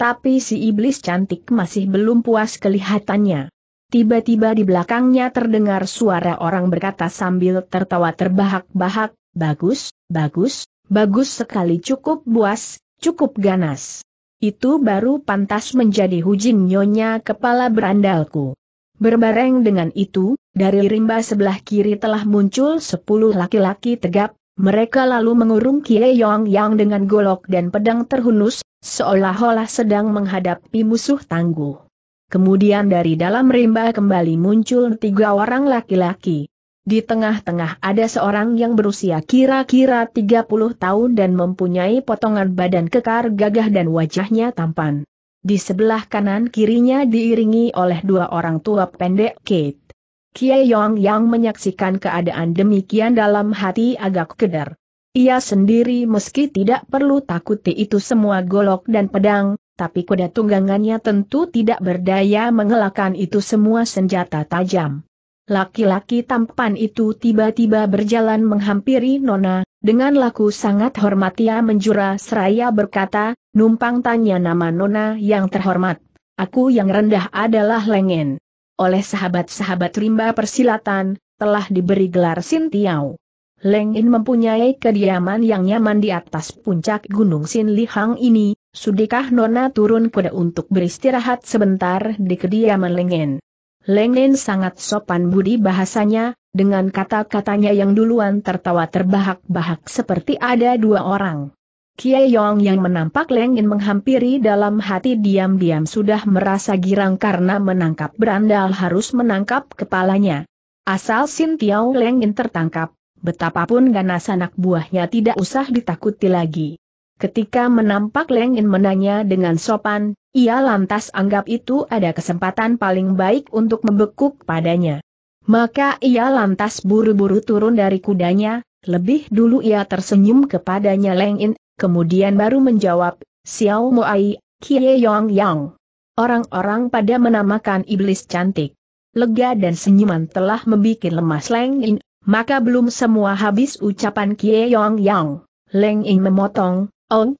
Tapi si iblis cantik masih belum puas kelihatannya. Tiba-tiba di belakangnya terdengar suara orang berkata sambil tertawa terbahak-bahak, bagus, bagus, bagus sekali cukup buas, cukup ganas. Itu baru pantas menjadi hujin nyonya kepala berandalku. Berbareng dengan itu, dari rimba sebelah kiri telah muncul sepuluh laki-laki tegap, mereka lalu mengurung Kie Yong Yang dengan golok dan pedang terhunus, seolah-olah sedang menghadapi musuh tangguh. Kemudian dari dalam rimba kembali muncul tiga orang laki-laki. Di tengah-tengah ada seorang yang berusia kira-kira 30 tahun dan mempunyai potongan badan kekar gagah dan wajahnya tampan. Di sebelah kanan kirinya diiringi oleh dua orang tua pendek Kate. Kiai Yong yang menyaksikan keadaan demikian dalam hati agak keder. Ia sendiri meski tidak perlu takuti itu semua golok dan pedang, tapi kuda tunggangannya tentu tidak berdaya mengelakkan itu semua senjata tajam. Laki-laki tampan itu tiba-tiba berjalan menghampiri Nona, dengan laku sangat hormat ia menjura seraya berkata, numpang tanya nama Nona yang terhormat, aku yang rendah adalah Lengen. Oleh sahabat-sahabat rimba persilatan, telah diberi gelar Sintiau. Lengin mempunyai kediaman yang nyaman di atas puncak Gunung Sin Lihang ini, Sudikah Nona turun kuda untuk beristirahat sebentar di kediaman Lengen? Lengen sangat sopan budi bahasanya, dengan kata-katanya yang duluan tertawa terbahak-bahak seperti ada dua orang. Kiai Yong yang menampak Lengen menghampiri dalam hati diam-diam sudah merasa girang karena menangkap berandal harus menangkap kepalanya. Asal Sin Tiao Lengin tertangkap, betapapun ganas anak buahnya tidak usah ditakuti lagi. Ketika menampak Leng In menanya dengan sopan, ia lantas anggap itu ada kesempatan paling baik untuk membekuk padanya. Maka ia lantas buru-buru turun dari kudanya, lebih dulu ia tersenyum kepadanya Leng In, kemudian baru menjawab, Xiao Moai, Kie Yong Yang. Orang-orang pada menamakan iblis cantik. Lega dan senyuman telah membuat lemas Leng In, maka belum semua habis ucapan Kie Yong Yang. Leng In memotong, Oh,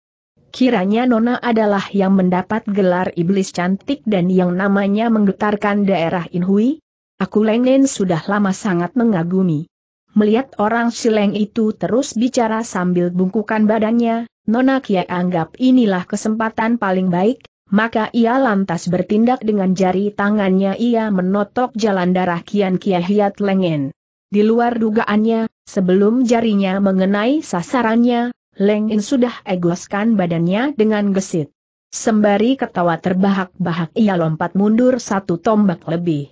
Kiranya Nona adalah yang mendapat gelar iblis cantik dan yang namanya menggetarkan daerah Inhui? Aku Lengen sudah lama sangat mengagumi. Melihat orang sileng itu terus bicara sambil bungkukan badannya, Nona Kia anggap inilah kesempatan paling baik, maka ia lantas bertindak dengan jari tangannya ia menotok jalan darah Kian Kia Hiat Lengen. Di luar dugaannya, sebelum jarinya mengenai sasarannya, Leng In sudah egoskan badannya dengan gesit. Sembari ketawa terbahak-bahak ia lompat mundur satu tombak lebih.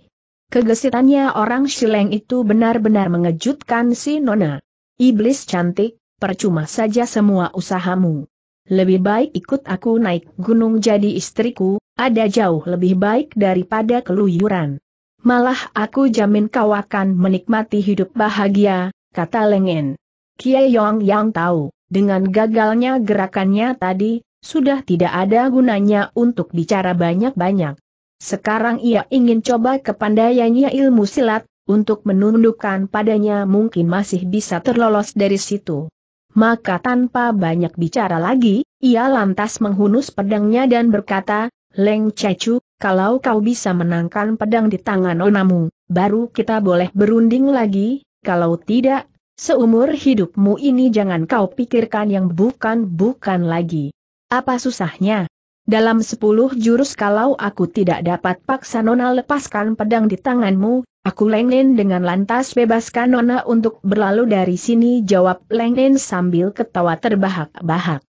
Kegesitannya orang Shileng itu benar-benar mengejutkan si Nona. Iblis cantik, percuma saja semua usahamu. Lebih baik ikut aku naik gunung jadi istriku, ada jauh lebih baik daripada keluyuran. Malah aku jamin kau akan menikmati hidup bahagia, kata Lengen. Kiai Yong Yang tahu. Dengan gagalnya gerakannya tadi, sudah tidak ada gunanya untuk bicara banyak-banyak. Sekarang ia ingin coba kepandaiannya ilmu silat, untuk menundukkan padanya mungkin masih bisa terlolos dari situ. Maka tanpa banyak bicara lagi, ia lantas menghunus pedangnya dan berkata, Leng Cecu, kalau kau bisa menangkan pedang di tangan onamu, baru kita boleh berunding lagi, kalau tidak, Seumur hidupmu ini jangan kau pikirkan yang bukan-bukan lagi. Apa susahnya? Dalam sepuluh jurus kalau aku tidak dapat paksa Nona lepaskan pedang di tanganmu, aku Lengnen dengan lantas bebaskan Nona untuk berlalu dari sini jawab Lengnen sambil ketawa terbahak-bahak.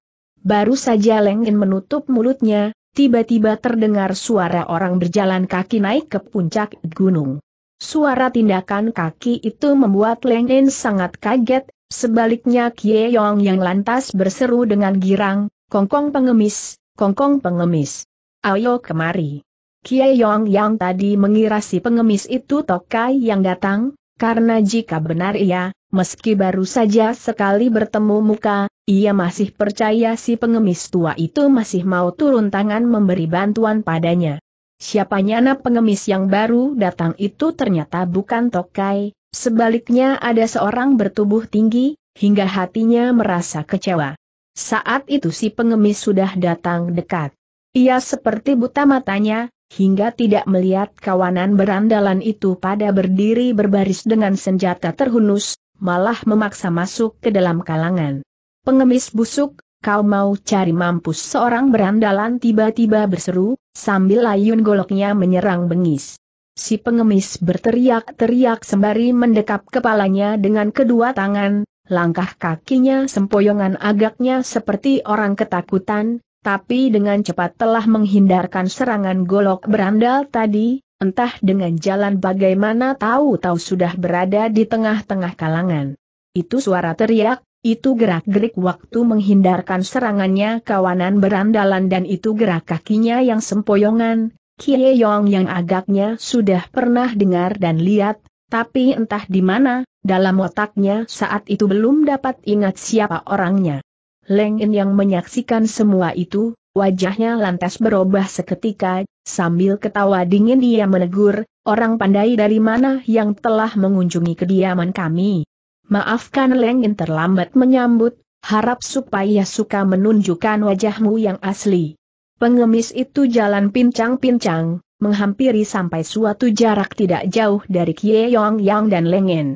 Baru saja Lengnen menutup mulutnya, tiba-tiba terdengar suara orang berjalan kaki naik ke puncak gunung. Suara tindakan kaki itu membuat Leng En sangat kaget, sebaliknya Kie Yong yang lantas berseru dengan girang, Kongkong pengemis, Kongkong pengemis. Ayo kemari. Kie Yong yang tadi mengira si pengemis itu Tokai yang datang, karena jika benar ia, meski baru saja sekali bertemu muka, ia masih percaya si pengemis tua itu masih mau turun tangan memberi bantuan padanya. Siapanya anak pengemis yang baru datang itu ternyata bukan Tokai, sebaliknya ada seorang bertubuh tinggi, hingga hatinya merasa kecewa. Saat itu si pengemis sudah datang dekat. Ia seperti buta matanya, hingga tidak melihat kawanan berandalan itu pada berdiri berbaris dengan senjata terhunus, malah memaksa masuk ke dalam kalangan. Pengemis busuk, kau mau cari mampus seorang berandalan tiba-tiba berseru, sambil layun goloknya menyerang bengis. Si pengemis berteriak-teriak sembari mendekap kepalanya dengan kedua tangan, langkah kakinya sempoyongan agaknya seperti orang ketakutan, tapi dengan cepat telah menghindarkan serangan golok berandal tadi, entah dengan jalan bagaimana tahu-tahu sudah berada di tengah-tengah kalangan. Itu suara teriak, itu gerak-gerik waktu menghindarkan serangannya kawanan berandalan dan itu gerak kakinya yang sempoyongan, Kie Yong yang agaknya sudah pernah dengar dan lihat, tapi entah di mana, dalam otaknya saat itu belum dapat ingat siapa orangnya. Leng In yang menyaksikan semua itu, wajahnya lantas berubah seketika, sambil ketawa dingin dia menegur, orang pandai dari mana yang telah mengunjungi kediaman kami. Maafkan Lengin terlambat menyambut, harap supaya suka menunjukkan wajahmu yang asli. Pengemis itu jalan pincang-pincang, menghampiri sampai suatu jarak tidak jauh dari Kie Yong Yang dan Lengin.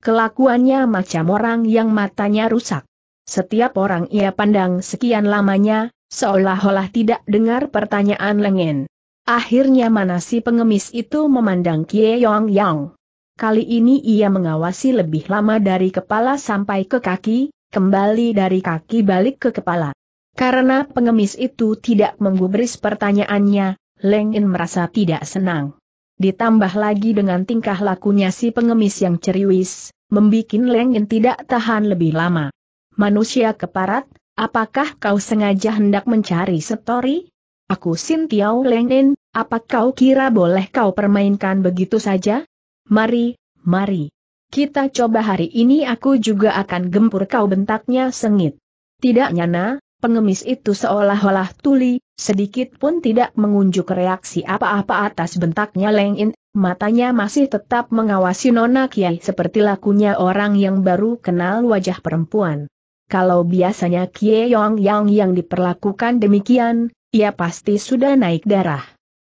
Kelakuannya macam orang yang matanya rusak. Setiap orang ia pandang sekian lamanya, seolah-olah tidak dengar pertanyaan Lengin. Akhirnya mana si pengemis itu memandang Kie Yong Yang. Kali ini ia mengawasi lebih lama dari kepala sampai ke kaki, kembali dari kaki balik ke kepala. Karena pengemis itu tidak menggubris pertanyaannya, Leng In merasa tidak senang. Ditambah lagi dengan tingkah lakunya si pengemis yang ceriwis, membikin Leng In tidak tahan lebih lama. Manusia keparat, apakah kau sengaja hendak mencari setori? Aku sintiau Leng In, apa kau kira boleh kau permainkan begitu saja? Mari, mari. Kita coba hari ini aku juga akan gempur kau bentaknya sengit. Tidak nyana, pengemis itu seolah-olah tuli, sedikit pun tidak mengunjuk reaksi apa-apa atas bentaknya lengin. matanya masih tetap mengawasi Nona Kiai seperti lakunya orang yang baru kenal wajah perempuan. Kalau biasanya Kie Yong Yang yang diperlakukan demikian, ia pasti sudah naik darah.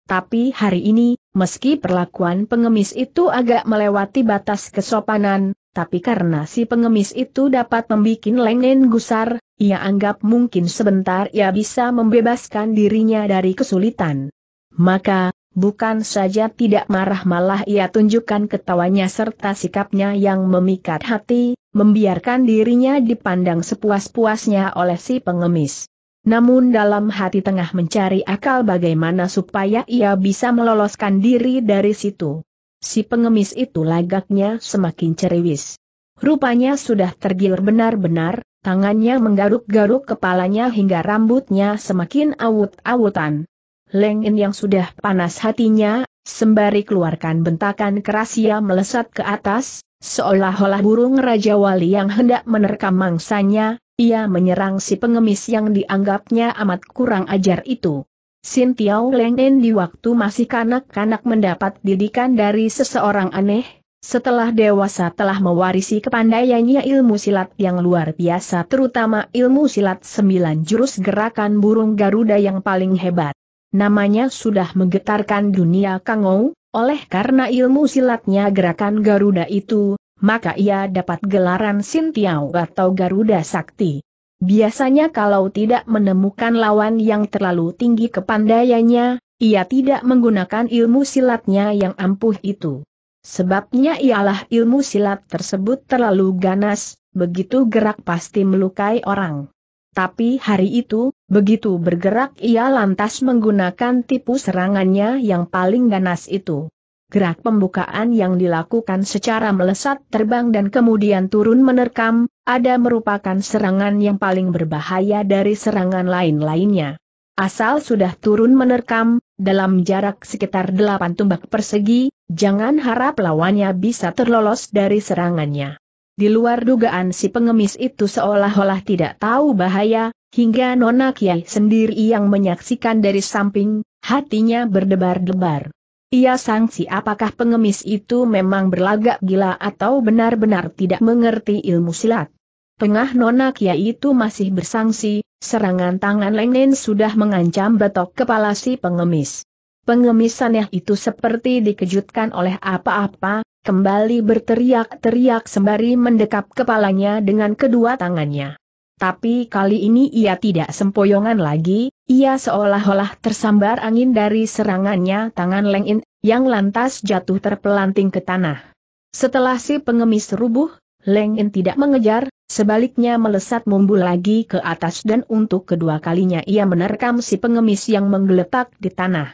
Tapi hari ini, meski perlakuan pengemis itu agak melewati batas kesopanan, tapi karena si pengemis itu dapat membuat lengen gusar, ia anggap mungkin sebentar ia bisa membebaskan dirinya dari kesulitan. Maka, bukan saja tidak marah malah ia tunjukkan ketawanya serta sikapnya yang memikat hati, membiarkan dirinya dipandang sepuas-puasnya oleh si pengemis namun dalam hati tengah mencari akal bagaimana supaya ia bisa meloloskan diri dari situ. Si pengemis itu lagaknya semakin ceriwis. Rupanya sudah tergiur benar-benar, tangannya menggaruk-garuk kepalanya hingga rambutnya semakin awut-awutan. Lengin yang sudah panas hatinya, sembari keluarkan bentakan keras ia melesat ke atas, seolah-olah burung Raja Wali yang hendak menerkam mangsanya, ia menyerang si pengemis yang dianggapnya amat kurang ajar itu. Sin Tiao di waktu masih kanak-kanak mendapat didikan dari seseorang aneh, setelah dewasa telah mewarisi kepandaiannya ilmu silat yang luar biasa terutama ilmu silat sembilan jurus gerakan burung Garuda yang paling hebat. Namanya sudah menggetarkan dunia Kangou, oleh karena ilmu silatnya gerakan Garuda itu, maka ia dapat gelaran Sintiau atau Garuda Sakti. Biasanya kalau tidak menemukan lawan yang terlalu tinggi kepandaiannya, ia tidak menggunakan ilmu silatnya yang ampuh itu. Sebabnya ialah ilmu silat tersebut terlalu ganas, begitu gerak pasti melukai orang. Tapi hari itu, begitu bergerak ia lantas menggunakan tipu serangannya yang paling ganas itu. Gerak pembukaan yang dilakukan secara melesat terbang dan kemudian turun menerkam, ada merupakan serangan yang paling berbahaya dari serangan lain-lainnya. Asal sudah turun menerkam, dalam jarak sekitar 8 tumbak persegi, jangan harap lawannya bisa terlolos dari serangannya. Di luar dugaan si pengemis itu seolah-olah tidak tahu bahaya, hingga Nona Kiai sendiri yang menyaksikan dari samping, hatinya berdebar-debar. Ia sangsi apakah pengemis itu memang berlagak gila atau benar-benar tidak mengerti ilmu silat. Tengah nonak yaitu masih bersangsi, serangan tangan Lengnen sudah mengancam betok kepala si pengemis. Pengemis aneh itu seperti dikejutkan oleh apa-apa, kembali berteriak-teriak sembari mendekap kepalanya dengan kedua tangannya. Tapi kali ini ia tidak sempoyongan lagi, ia seolah-olah tersambar angin dari serangannya tangan Leng In, yang lantas jatuh terpelanting ke tanah. Setelah si pengemis rubuh, Leng In tidak mengejar, sebaliknya melesat mumbul lagi ke atas dan untuk kedua kalinya ia menerkam si pengemis yang menggeletak di tanah.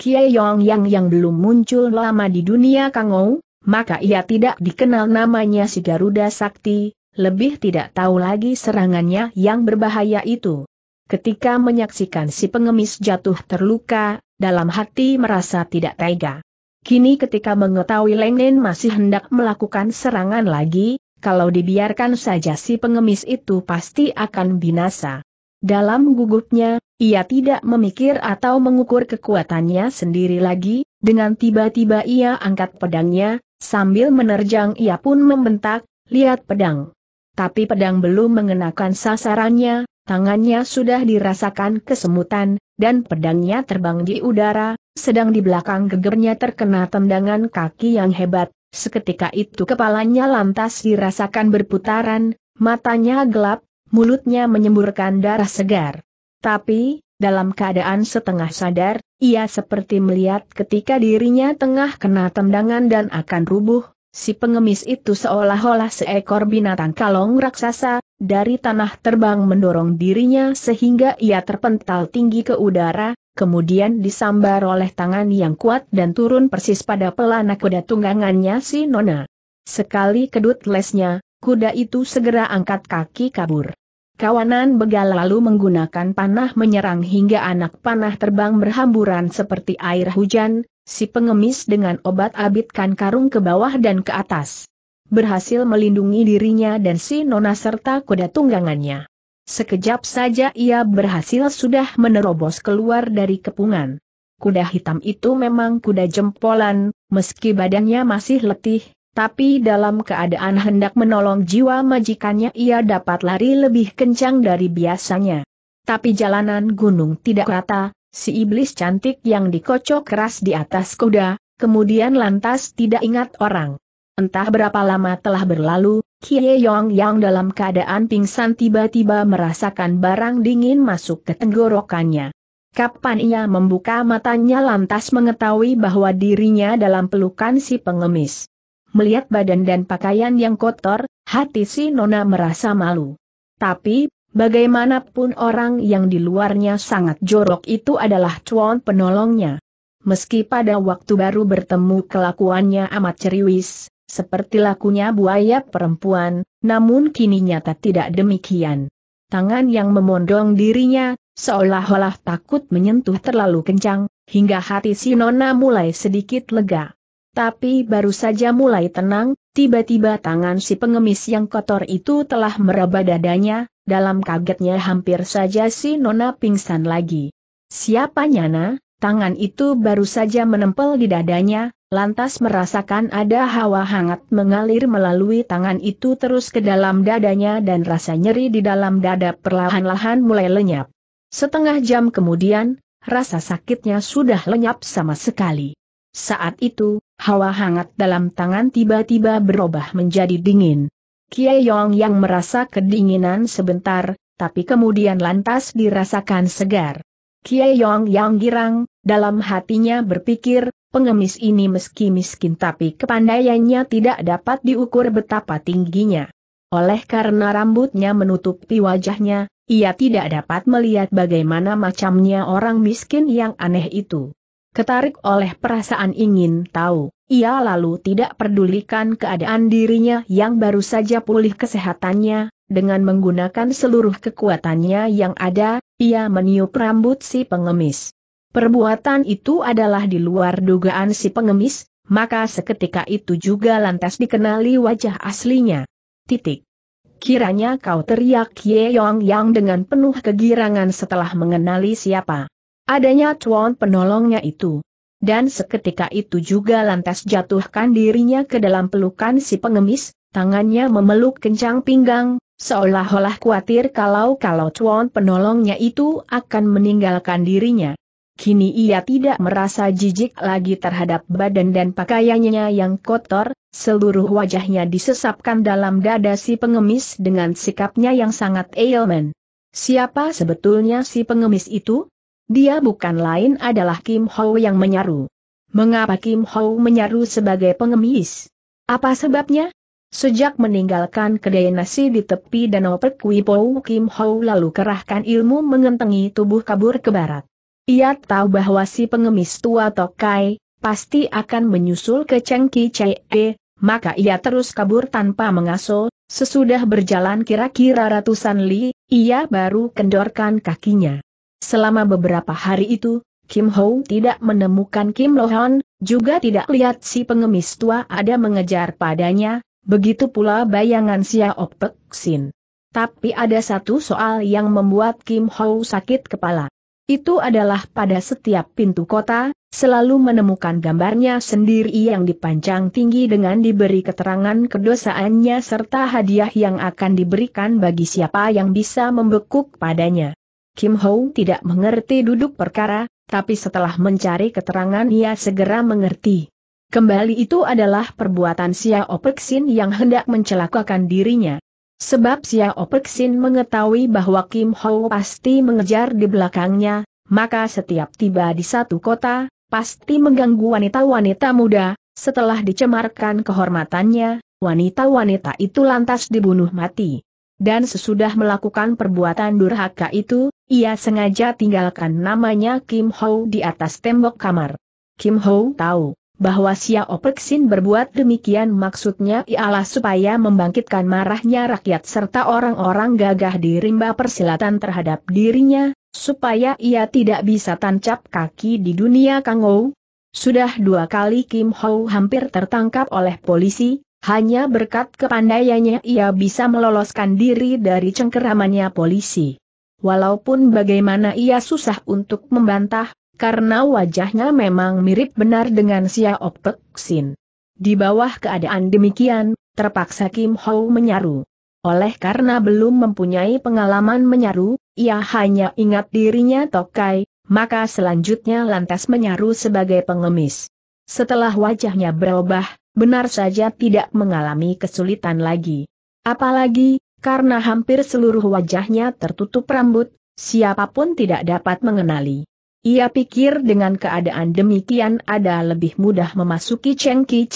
Kiai Yong Yang yang belum muncul lama di dunia Kangou, maka ia tidak dikenal namanya si Garuda Sakti, lebih tidak tahu lagi serangannya yang berbahaya itu. Ketika menyaksikan si pengemis jatuh terluka, dalam hati merasa tidak tega. Kini ketika mengetahui Leng Nen masih hendak melakukan serangan lagi, kalau dibiarkan saja si pengemis itu pasti akan binasa. Dalam gugupnya, ia tidak memikir atau mengukur kekuatannya sendiri lagi, dengan tiba-tiba ia angkat pedangnya, sambil menerjang ia pun membentak, lihat pedang tapi pedang belum mengenakan sasarannya, tangannya sudah dirasakan kesemutan, dan pedangnya terbang di udara, sedang di belakang gegernya terkena tendangan kaki yang hebat, seketika itu kepalanya lantas dirasakan berputaran, matanya gelap, mulutnya menyemburkan darah segar. Tapi, dalam keadaan setengah sadar, ia seperti melihat ketika dirinya tengah kena tendangan dan akan rubuh, Si pengemis itu seolah-olah seekor binatang kalong raksasa, dari tanah terbang mendorong dirinya sehingga ia terpental tinggi ke udara, kemudian disambar oleh tangan yang kuat dan turun persis pada pelana kuda tunggangannya si Nona. Sekali kedut lesnya, kuda itu segera angkat kaki kabur. Kawanan begal lalu menggunakan panah menyerang hingga anak panah terbang berhamburan seperti air hujan, Si pengemis dengan obat abitkan karung ke bawah dan ke atas. Berhasil melindungi dirinya dan si nona serta kuda tunggangannya. Sekejap saja ia berhasil sudah menerobos keluar dari kepungan. Kuda hitam itu memang kuda jempolan, meski badannya masih letih, tapi dalam keadaan hendak menolong jiwa majikannya ia dapat lari lebih kencang dari biasanya. Tapi jalanan gunung tidak rata, Si iblis cantik yang dikocok keras di atas kuda, kemudian lantas tidak ingat orang. Entah berapa lama telah berlalu, Kie Yong yang dalam keadaan pingsan tiba-tiba merasakan barang dingin masuk ke tenggorokannya. Kapan ia membuka matanya lantas mengetahui bahwa dirinya dalam pelukan si pengemis. Melihat badan dan pakaian yang kotor, hati si Nona merasa malu. Tapi, Bagaimanapun orang yang di luarnya sangat jorok itu adalah cuan penolongnya. Meski pada waktu baru bertemu kelakuannya amat ceriwis, seperti lakunya buaya perempuan, namun kini nyata tidak demikian. Tangan yang memondong dirinya, seolah-olah takut menyentuh terlalu kencang, hingga hati si Nona mulai sedikit lega. Tapi baru saja mulai tenang, tiba-tiba tangan si pengemis yang kotor itu telah meraba dadanya, dalam kagetnya hampir saja si Nona pingsan lagi. Siapa Nyana? Tangan itu baru saja menempel di dadanya, lantas merasakan ada hawa hangat mengalir melalui tangan itu terus ke dalam dadanya dan rasa nyeri di dalam dada perlahan-lahan mulai lenyap. Setengah jam kemudian, rasa sakitnya sudah lenyap sama sekali. Saat itu, hawa hangat dalam tangan tiba-tiba berubah menjadi dingin. Kie Yong yang merasa kedinginan sebentar, tapi kemudian lantas dirasakan segar. Kie Yong yang girang, dalam hatinya berpikir, pengemis ini meski miskin tapi kepandaiannya tidak dapat diukur betapa tingginya. Oleh karena rambutnya menutupi wajahnya, ia tidak dapat melihat bagaimana macamnya orang miskin yang aneh itu. Ketarik oleh perasaan ingin tahu, ia lalu tidak pedulikan keadaan dirinya yang baru saja pulih kesehatannya, dengan menggunakan seluruh kekuatannya yang ada, ia meniup rambut si pengemis. Perbuatan itu adalah di luar dugaan si pengemis, maka seketika itu juga lantas dikenali wajah aslinya. Titik. Kiranya kau teriak Ye Yong Yang dengan penuh kegirangan setelah mengenali siapa adanya cuan penolongnya itu dan seketika itu juga lantas jatuhkan dirinya ke dalam pelukan si pengemis, tangannya memeluk kencang pinggang, seolah-olah khawatir kalau-kalau cuan penolongnya itu akan meninggalkan dirinya. Kini ia tidak merasa jijik lagi terhadap badan dan pakaiannya yang kotor, seluruh wajahnya disesapkan dalam dada si pengemis dengan sikapnya yang sangat ailman. Siapa sebetulnya si pengemis itu? Dia bukan lain adalah Kim Ho yang menyaru. Mengapa Kim Ho menyaru sebagai pengemis? Apa sebabnya? Sejak meninggalkan kedai nasi di tepi danau Perkui Po, Kim Ho lalu kerahkan ilmu mengentengi tubuh kabur ke barat. Ia tahu bahwa si pengemis tua Tokai, pasti akan menyusul ke Chengki Chee, maka ia terus kabur tanpa mengaso, sesudah berjalan kira-kira ratusan li, ia baru kendorkan kakinya. Selama beberapa hari itu, Kim Ho tidak menemukan Kim Lo Han, juga tidak lihat si pengemis tua ada mengejar padanya, begitu pula bayangan Xiao Opek Sin. Tapi ada satu soal yang membuat Kim Ho sakit kepala. Itu adalah pada setiap pintu kota, selalu menemukan gambarnya sendiri yang dipancang tinggi dengan diberi keterangan kedosaannya serta hadiah yang akan diberikan bagi siapa yang bisa membekuk padanya. Kim Ho tidak mengerti duduk perkara, tapi setelah mencari keterangan ia segera mengerti. Kembali itu adalah perbuatan Sia Opexin yang hendak mencelakakan dirinya. Sebab Sia Opexin mengetahui bahwa Kim Ho pasti mengejar di belakangnya, maka setiap tiba di satu kota, pasti mengganggu wanita-wanita muda, setelah dicemarkan kehormatannya, wanita-wanita itu lantas dibunuh mati. Dan sesudah melakukan perbuatan durhaka itu, ia sengaja tinggalkan namanya Kim Ho di atas tembok kamar. Kim Ho tahu bahwa Xiao Peksin berbuat demikian maksudnya ialah supaya membangkitkan marahnya rakyat serta orang-orang gagah di rimba persilatan terhadap dirinya, supaya ia tidak bisa tancap kaki di dunia Kang Ho. Sudah dua kali Kim Ho hampir tertangkap oleh polisi, hanya berkat kepandaiannya ia bisa meloloskan diri dari cengkeramannya polisi. Walaupun bagaimana ia susah untuk membantah, karena wajahnya memang mirip benar dengan Xiao Peksin. Di bawah keadaan demikian, terpaksa Kim Ho menyaru. Oleh karena belum mempunyai pengalaman menyaru, ia hanya ingat dirinya tokai, maka selanjutnya lantas menyaru sebagai pengemis. Setelah wajahnya berubah, benar saja tidak mengalami kesulitan lagi. Apalagi, karena hampir seluruh wajahnya tertutup rambut, siapapun tidak dapat mengenali. Ia pikir dengan keadaan demikian ada lebih mudah memasuki Chengki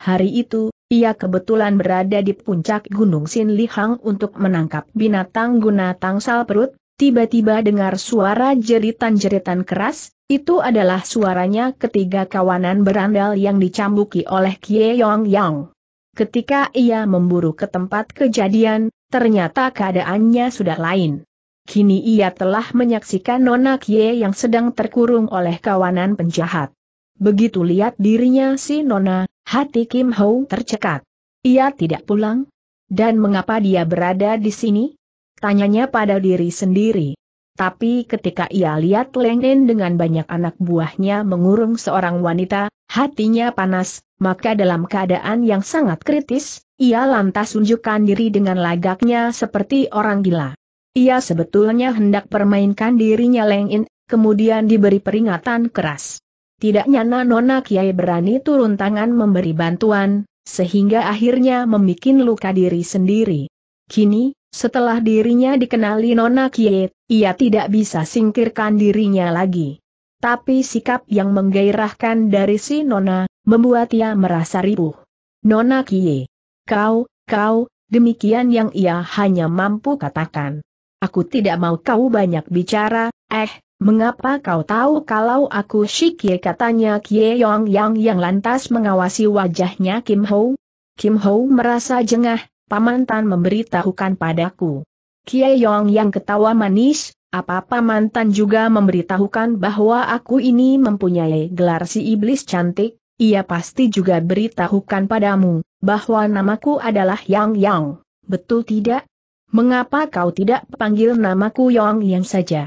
Hari itu, ia kebetulan berada di puncak Gunung Sin Hang untuk menangkap binatang guna tangsal perut, tiba-tiba dengar suara jeritan-jeritan keras, itu adalah suaranya ketiga kawanan berandal yang dicambuki oleh Kie Yong Yang. Ketika ia memburu ke tempat kejadian, ternyata keadaannya sudah lain. Kini ia telah menyaksikan Nona Kie yang sedang terkurung oleh kawanan penjahat. Begitu lihat dirinya si Nona, hati Kim Ho tercekat. Ia tidak pulang? Dan mengapa dia berada di sini? Tanyanya pada diri sendiri. Tapi ketika ia lihat Lengden dengan banyak anak buahnya mengurung seorang wanita, hatinya panas, maka dalam keadaan yang sangat kritis, ia lantas unjukkan diri dengan lagaknya seperti orang gila. Ia sebetulnya hendak permainkan dirinya Lengin, kemudian diberi peringatan keras. Tidak nyana Nona Kiai berani turun tangan memberi bantuan, sehingga akhirnya membuat luka diri sendiri. Kini, setelah dirinya dikenali Nona Kiai ia tidak bisa singkirkan dirinya lagi. Tapi sikap yang menggairahkan dari si Nona, membuat ia merasa ribuh. Nona Kie. Kau, kau, demikian yang ia hanya mampu katakan. Aku tidak mau kau banyak bicara, eh, mengapa kau tahu kalau aku Shikie katanya Kie Yong Yang yang lantas mengawasi wajahnya Kim Ho? Kim Ho merasa jengah, paman Tan memberitahukan padaku. Kiai Yong yang ketawa manis, apa apa mantan juga memberitahukan bahwa aku ini mempunyai gelar si iblis cantik, ia pasti juga beritahukan padamu, bahwa namaku adalah Yang Yang, betul tidak? Mengapa kau tidak panggil namaku Yong Yang saja?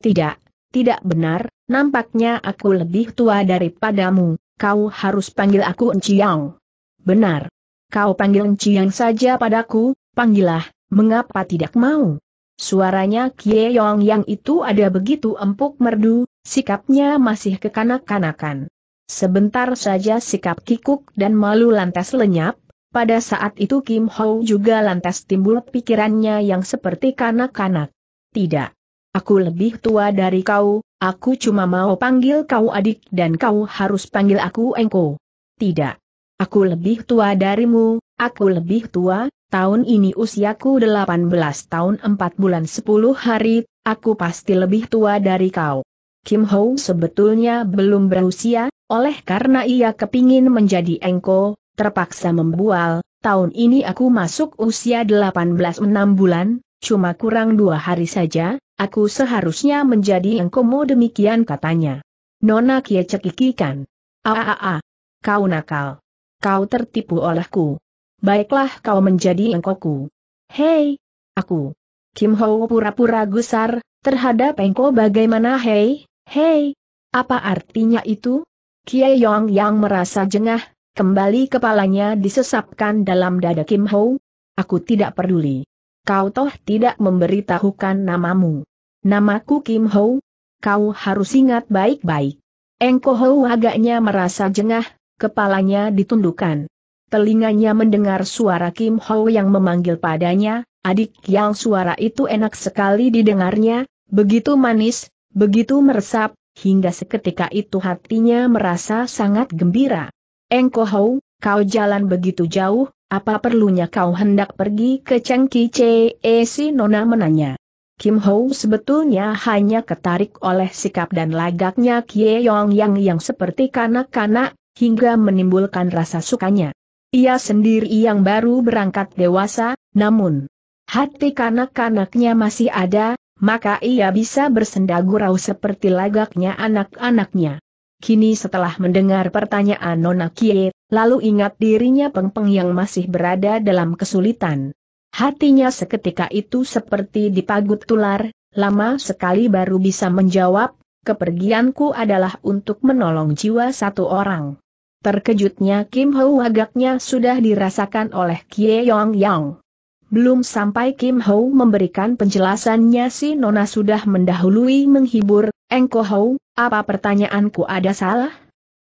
Tidak, tidak benar, nampaknya aku lebih tua daripadamu, kau harus panggil aku Enciang. Benar. Kau panggil Enciang saja padaku, panggillah, Mengapa tidak mau? Suaranya Kie Yong yang itu ada begitu empuk merdu, sikapnya masih kekanak-kanakan. Sebentar saja sikap kikuk dan malu lantas lenyap, pada saat itu Kim Ho juga lantas timbul pikirannya yang seperti kanak-kanak. Tidak. Aku lebih tua dari kau, aku cuma mau panggil kau adik dan kau harus panggil aku engko. Tidak. Aku lebih tua darimu, aku lebih tua, tahun ini usiaku 18 tahun 4 bulan 10 hari, aku pasti lebih tua dari kau. Kim Ho sebetulnya belum berusia, oleh karena ia kepingin menjadi engko, terpaksa membual, tahun ini aku masuk usia 18 6 bulan, cuma kurang dua hari saja, aku seharusnya menjadi engko mau demikian katanya. Nona Kia cekikikan. Aaaa, kau nakal. Kau tertipu olehku baiklah kau menjadi engkoku. Hei, aku. Kim Ho pura-pura gusar, terhadap engkau bagaimana hei, hei. Apa artinya itu? Kiai Yong yang merasa jengah, kembali kepalanya disesapkan dalam dada Kim Ho. Aku tidak peduli. Kau toh tidak memberitahukan namamu. Namaku Kim Ho. Kau harus ingat baik-baik. Engko Ho agaknya merasa jengah, kepalanya ditundukkan telinganya mendengar suara Kim Ho yang memanggil padanya, adik yang suara itu enak sekali didengarnya, begitu manis, begitu meresap, hingga seketika itu hatinya merasa sangat gembira. Engko Ho, kau jalan begitu jauh, apa perlunya kau hendak pergi ke Chengki Chee si Nona menanya. Kim Ho sebetulnya hanya ketarik oleh sikap dan lagaknya Kie Yong Yang yang seperti kanak-kanak, hingga menimbulkan rasa sukanya. Ia sendiri yang baru berangkat dewasa, namun hati kanak-kanaknya masih ada, maka ia bisa bersenda gurau seperti lagaknya anak-anaknya. Kini setelah mendengar pertanyaan Nona Kie, lalu ingat dirinya Pengpeng -peng yang masih berada dalam kesulitan. Hatinya seketika itu seperti dipagut tular, lama sekali baru bisa menjawab, kepergianku adalah untuk menolong jiwa satu orang. Terkejutnya Kim Ho agaknya sudah dirasakan oleh Kie Yong Yang. Belum sampai Kim Ho memberikan penjelasannya si Nona sudah mendahului menghibur, Engko Ho, apa pertanyaanku ada salah?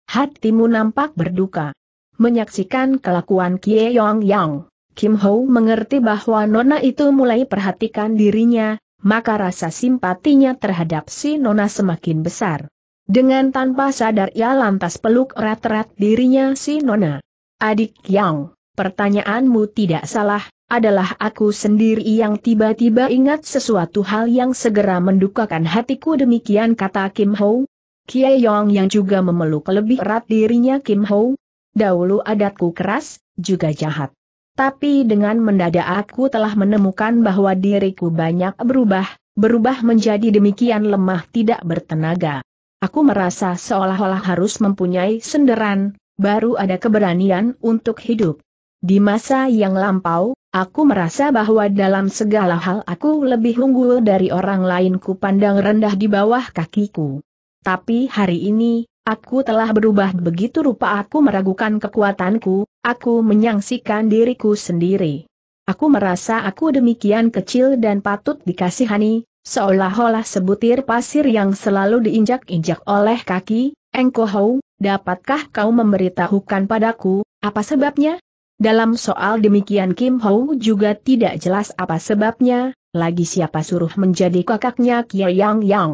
Hatimu nampak berduka. Menyaksikan kelakuan Kie Yong Yang, Kim Ho mengerti bahwa Nona itu mulai perhatikan dirinya, maka rasa simpatinya terhadap si Nona semakin besar. Dengan tanpa sadar ia lantas peluk erat-erat dirinya si Nona. Adik Yang, pertanyaanmu tidak salah, adalah aku sendiri yang tiba-tiba ingat sesuatu hal yang segera mendukakan hatiku demikian kata Kim Ho. Kie Yong yang juga memeluk lebih erat dirinya Kim Ho. Dahulu adatku keras, juga jahat. Tapi dengan mendadak aku telah menemukan bahwa diriku banyak berubah, berubah menjadi demikian lemah tidak bertenaga. Aku merasa seolah-olah harus mempunyai senderan, baru ada keberanian untuk hidup. Di masa yang lampau, aku merasa bahwa dalam segala hal aku lebih unggul dari orang lain ku pandang rendah di bawah kakiku. Tapi hari ini, aku telah berubah begitu rupa aku meragukan kekuatanku, aku menyangsikan diriku sendiri. Aku merasa aku demikian kecil dan patut dikasihani, Seolah-olah sebutir pasir yang selalu diinjak-injak oleh kaki, Engko Hou, dapatkah kau memberitahukan padaku, apa sebabnya? Dalam soal demikian Kim Hou juga tidak jelas apa sebabnya, lagi siapa suruh menjadi kakaknya Kiai Yang Yang.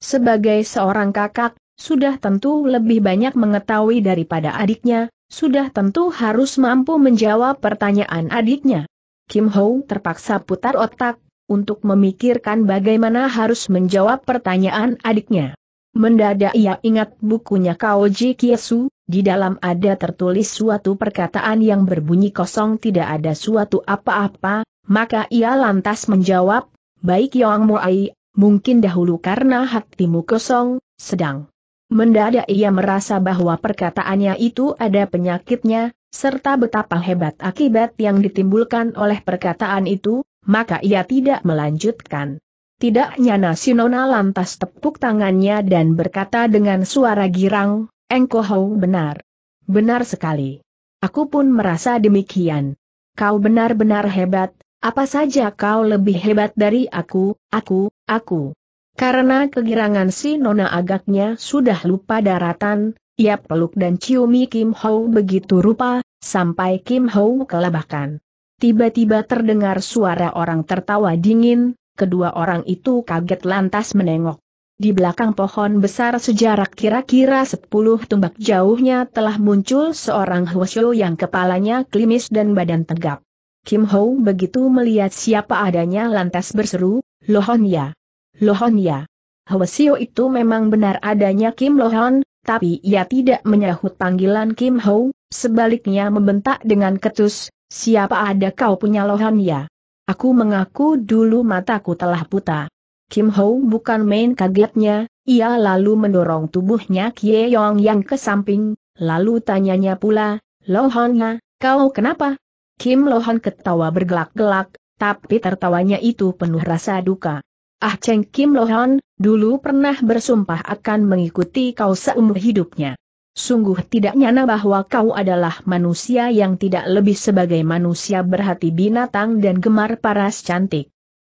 Sebagai seorang kakak, sudah tentu lebih banyak mengetahui daripada adiknya, sudah tentu harus mampu menjawab pertanyaan adiknya. Kim Hou terpaksa putar otak, untuk memikirkan bagaimana harus menjawab pertanyaan adiknya. Mendadak ia ingat bukunya Kaoji Kiesu, di dalam ada tertulis suatu perkataan yang berbunyi kosong tidak ada suatu apa-apa, maka ia lantas menjawab, baik Yang Muai, mungkin dahulu karena hatimu kosong, sedang. Mendadak ia merasa bahwa perkataannya itu ada penyakitnya, serta betapa hebat akibat yang ditimbulkan oleh perkataan itu, maka ia tidak melanjutkan. Tidak nyana Sinona lantas tepuk tangannya dan berkata dengan suara girang, Engkohou benar. Benar sekali. Aku pun merasa demikian. Kau benar-benar hebat, apa saja kau lebih hebat dari aku, aku, aku. Karena kegirangan si Nona agaknya sudah lupa daratan, ia peluk dan ciumi Kim Hou begitu rupa, sampai Kim Hou kelabakan. Tiba-tiba terdengar suara orang tertawa dingin, kedua orang itu kaget lantas menengok. Di belakang pohon besar sejarak kira-kira sepuluh tumbak jauhnya telah muncul seorang Hwasyo yang kepalanya klimis dan badan tegap. Kim Ho begitu melihat siapa adanya lantas berseru, lohon ya, lohon ya. Hwasyo itu memang benar adanya Kim Lohon, tapi ia tidak menyahut panggilan Kim Ho, sebaliknya membentak dengan ketus, Siapa ada kau punya lohan ya? Aku mengaku dulu mataku telah buta. Kim Ho bukan main kagetnya, ia lalu mendorong tubuhnya Kie Yong yang ke samping, lalu tanyanya pula, ya, kau kenapa? Kim Lohan ketawa bergelak-gelak, tapi tertawanya itu penuh rasa duka. Ah Cheng Kim Lohan, dulu pernah bersumpah akan mengikuti kau seumur hidupnya. Sungguh tidak nyana bahwa kau adalah manusia yang tidak lebih sebagai manusia berhati binatang dan gemar paras cantik.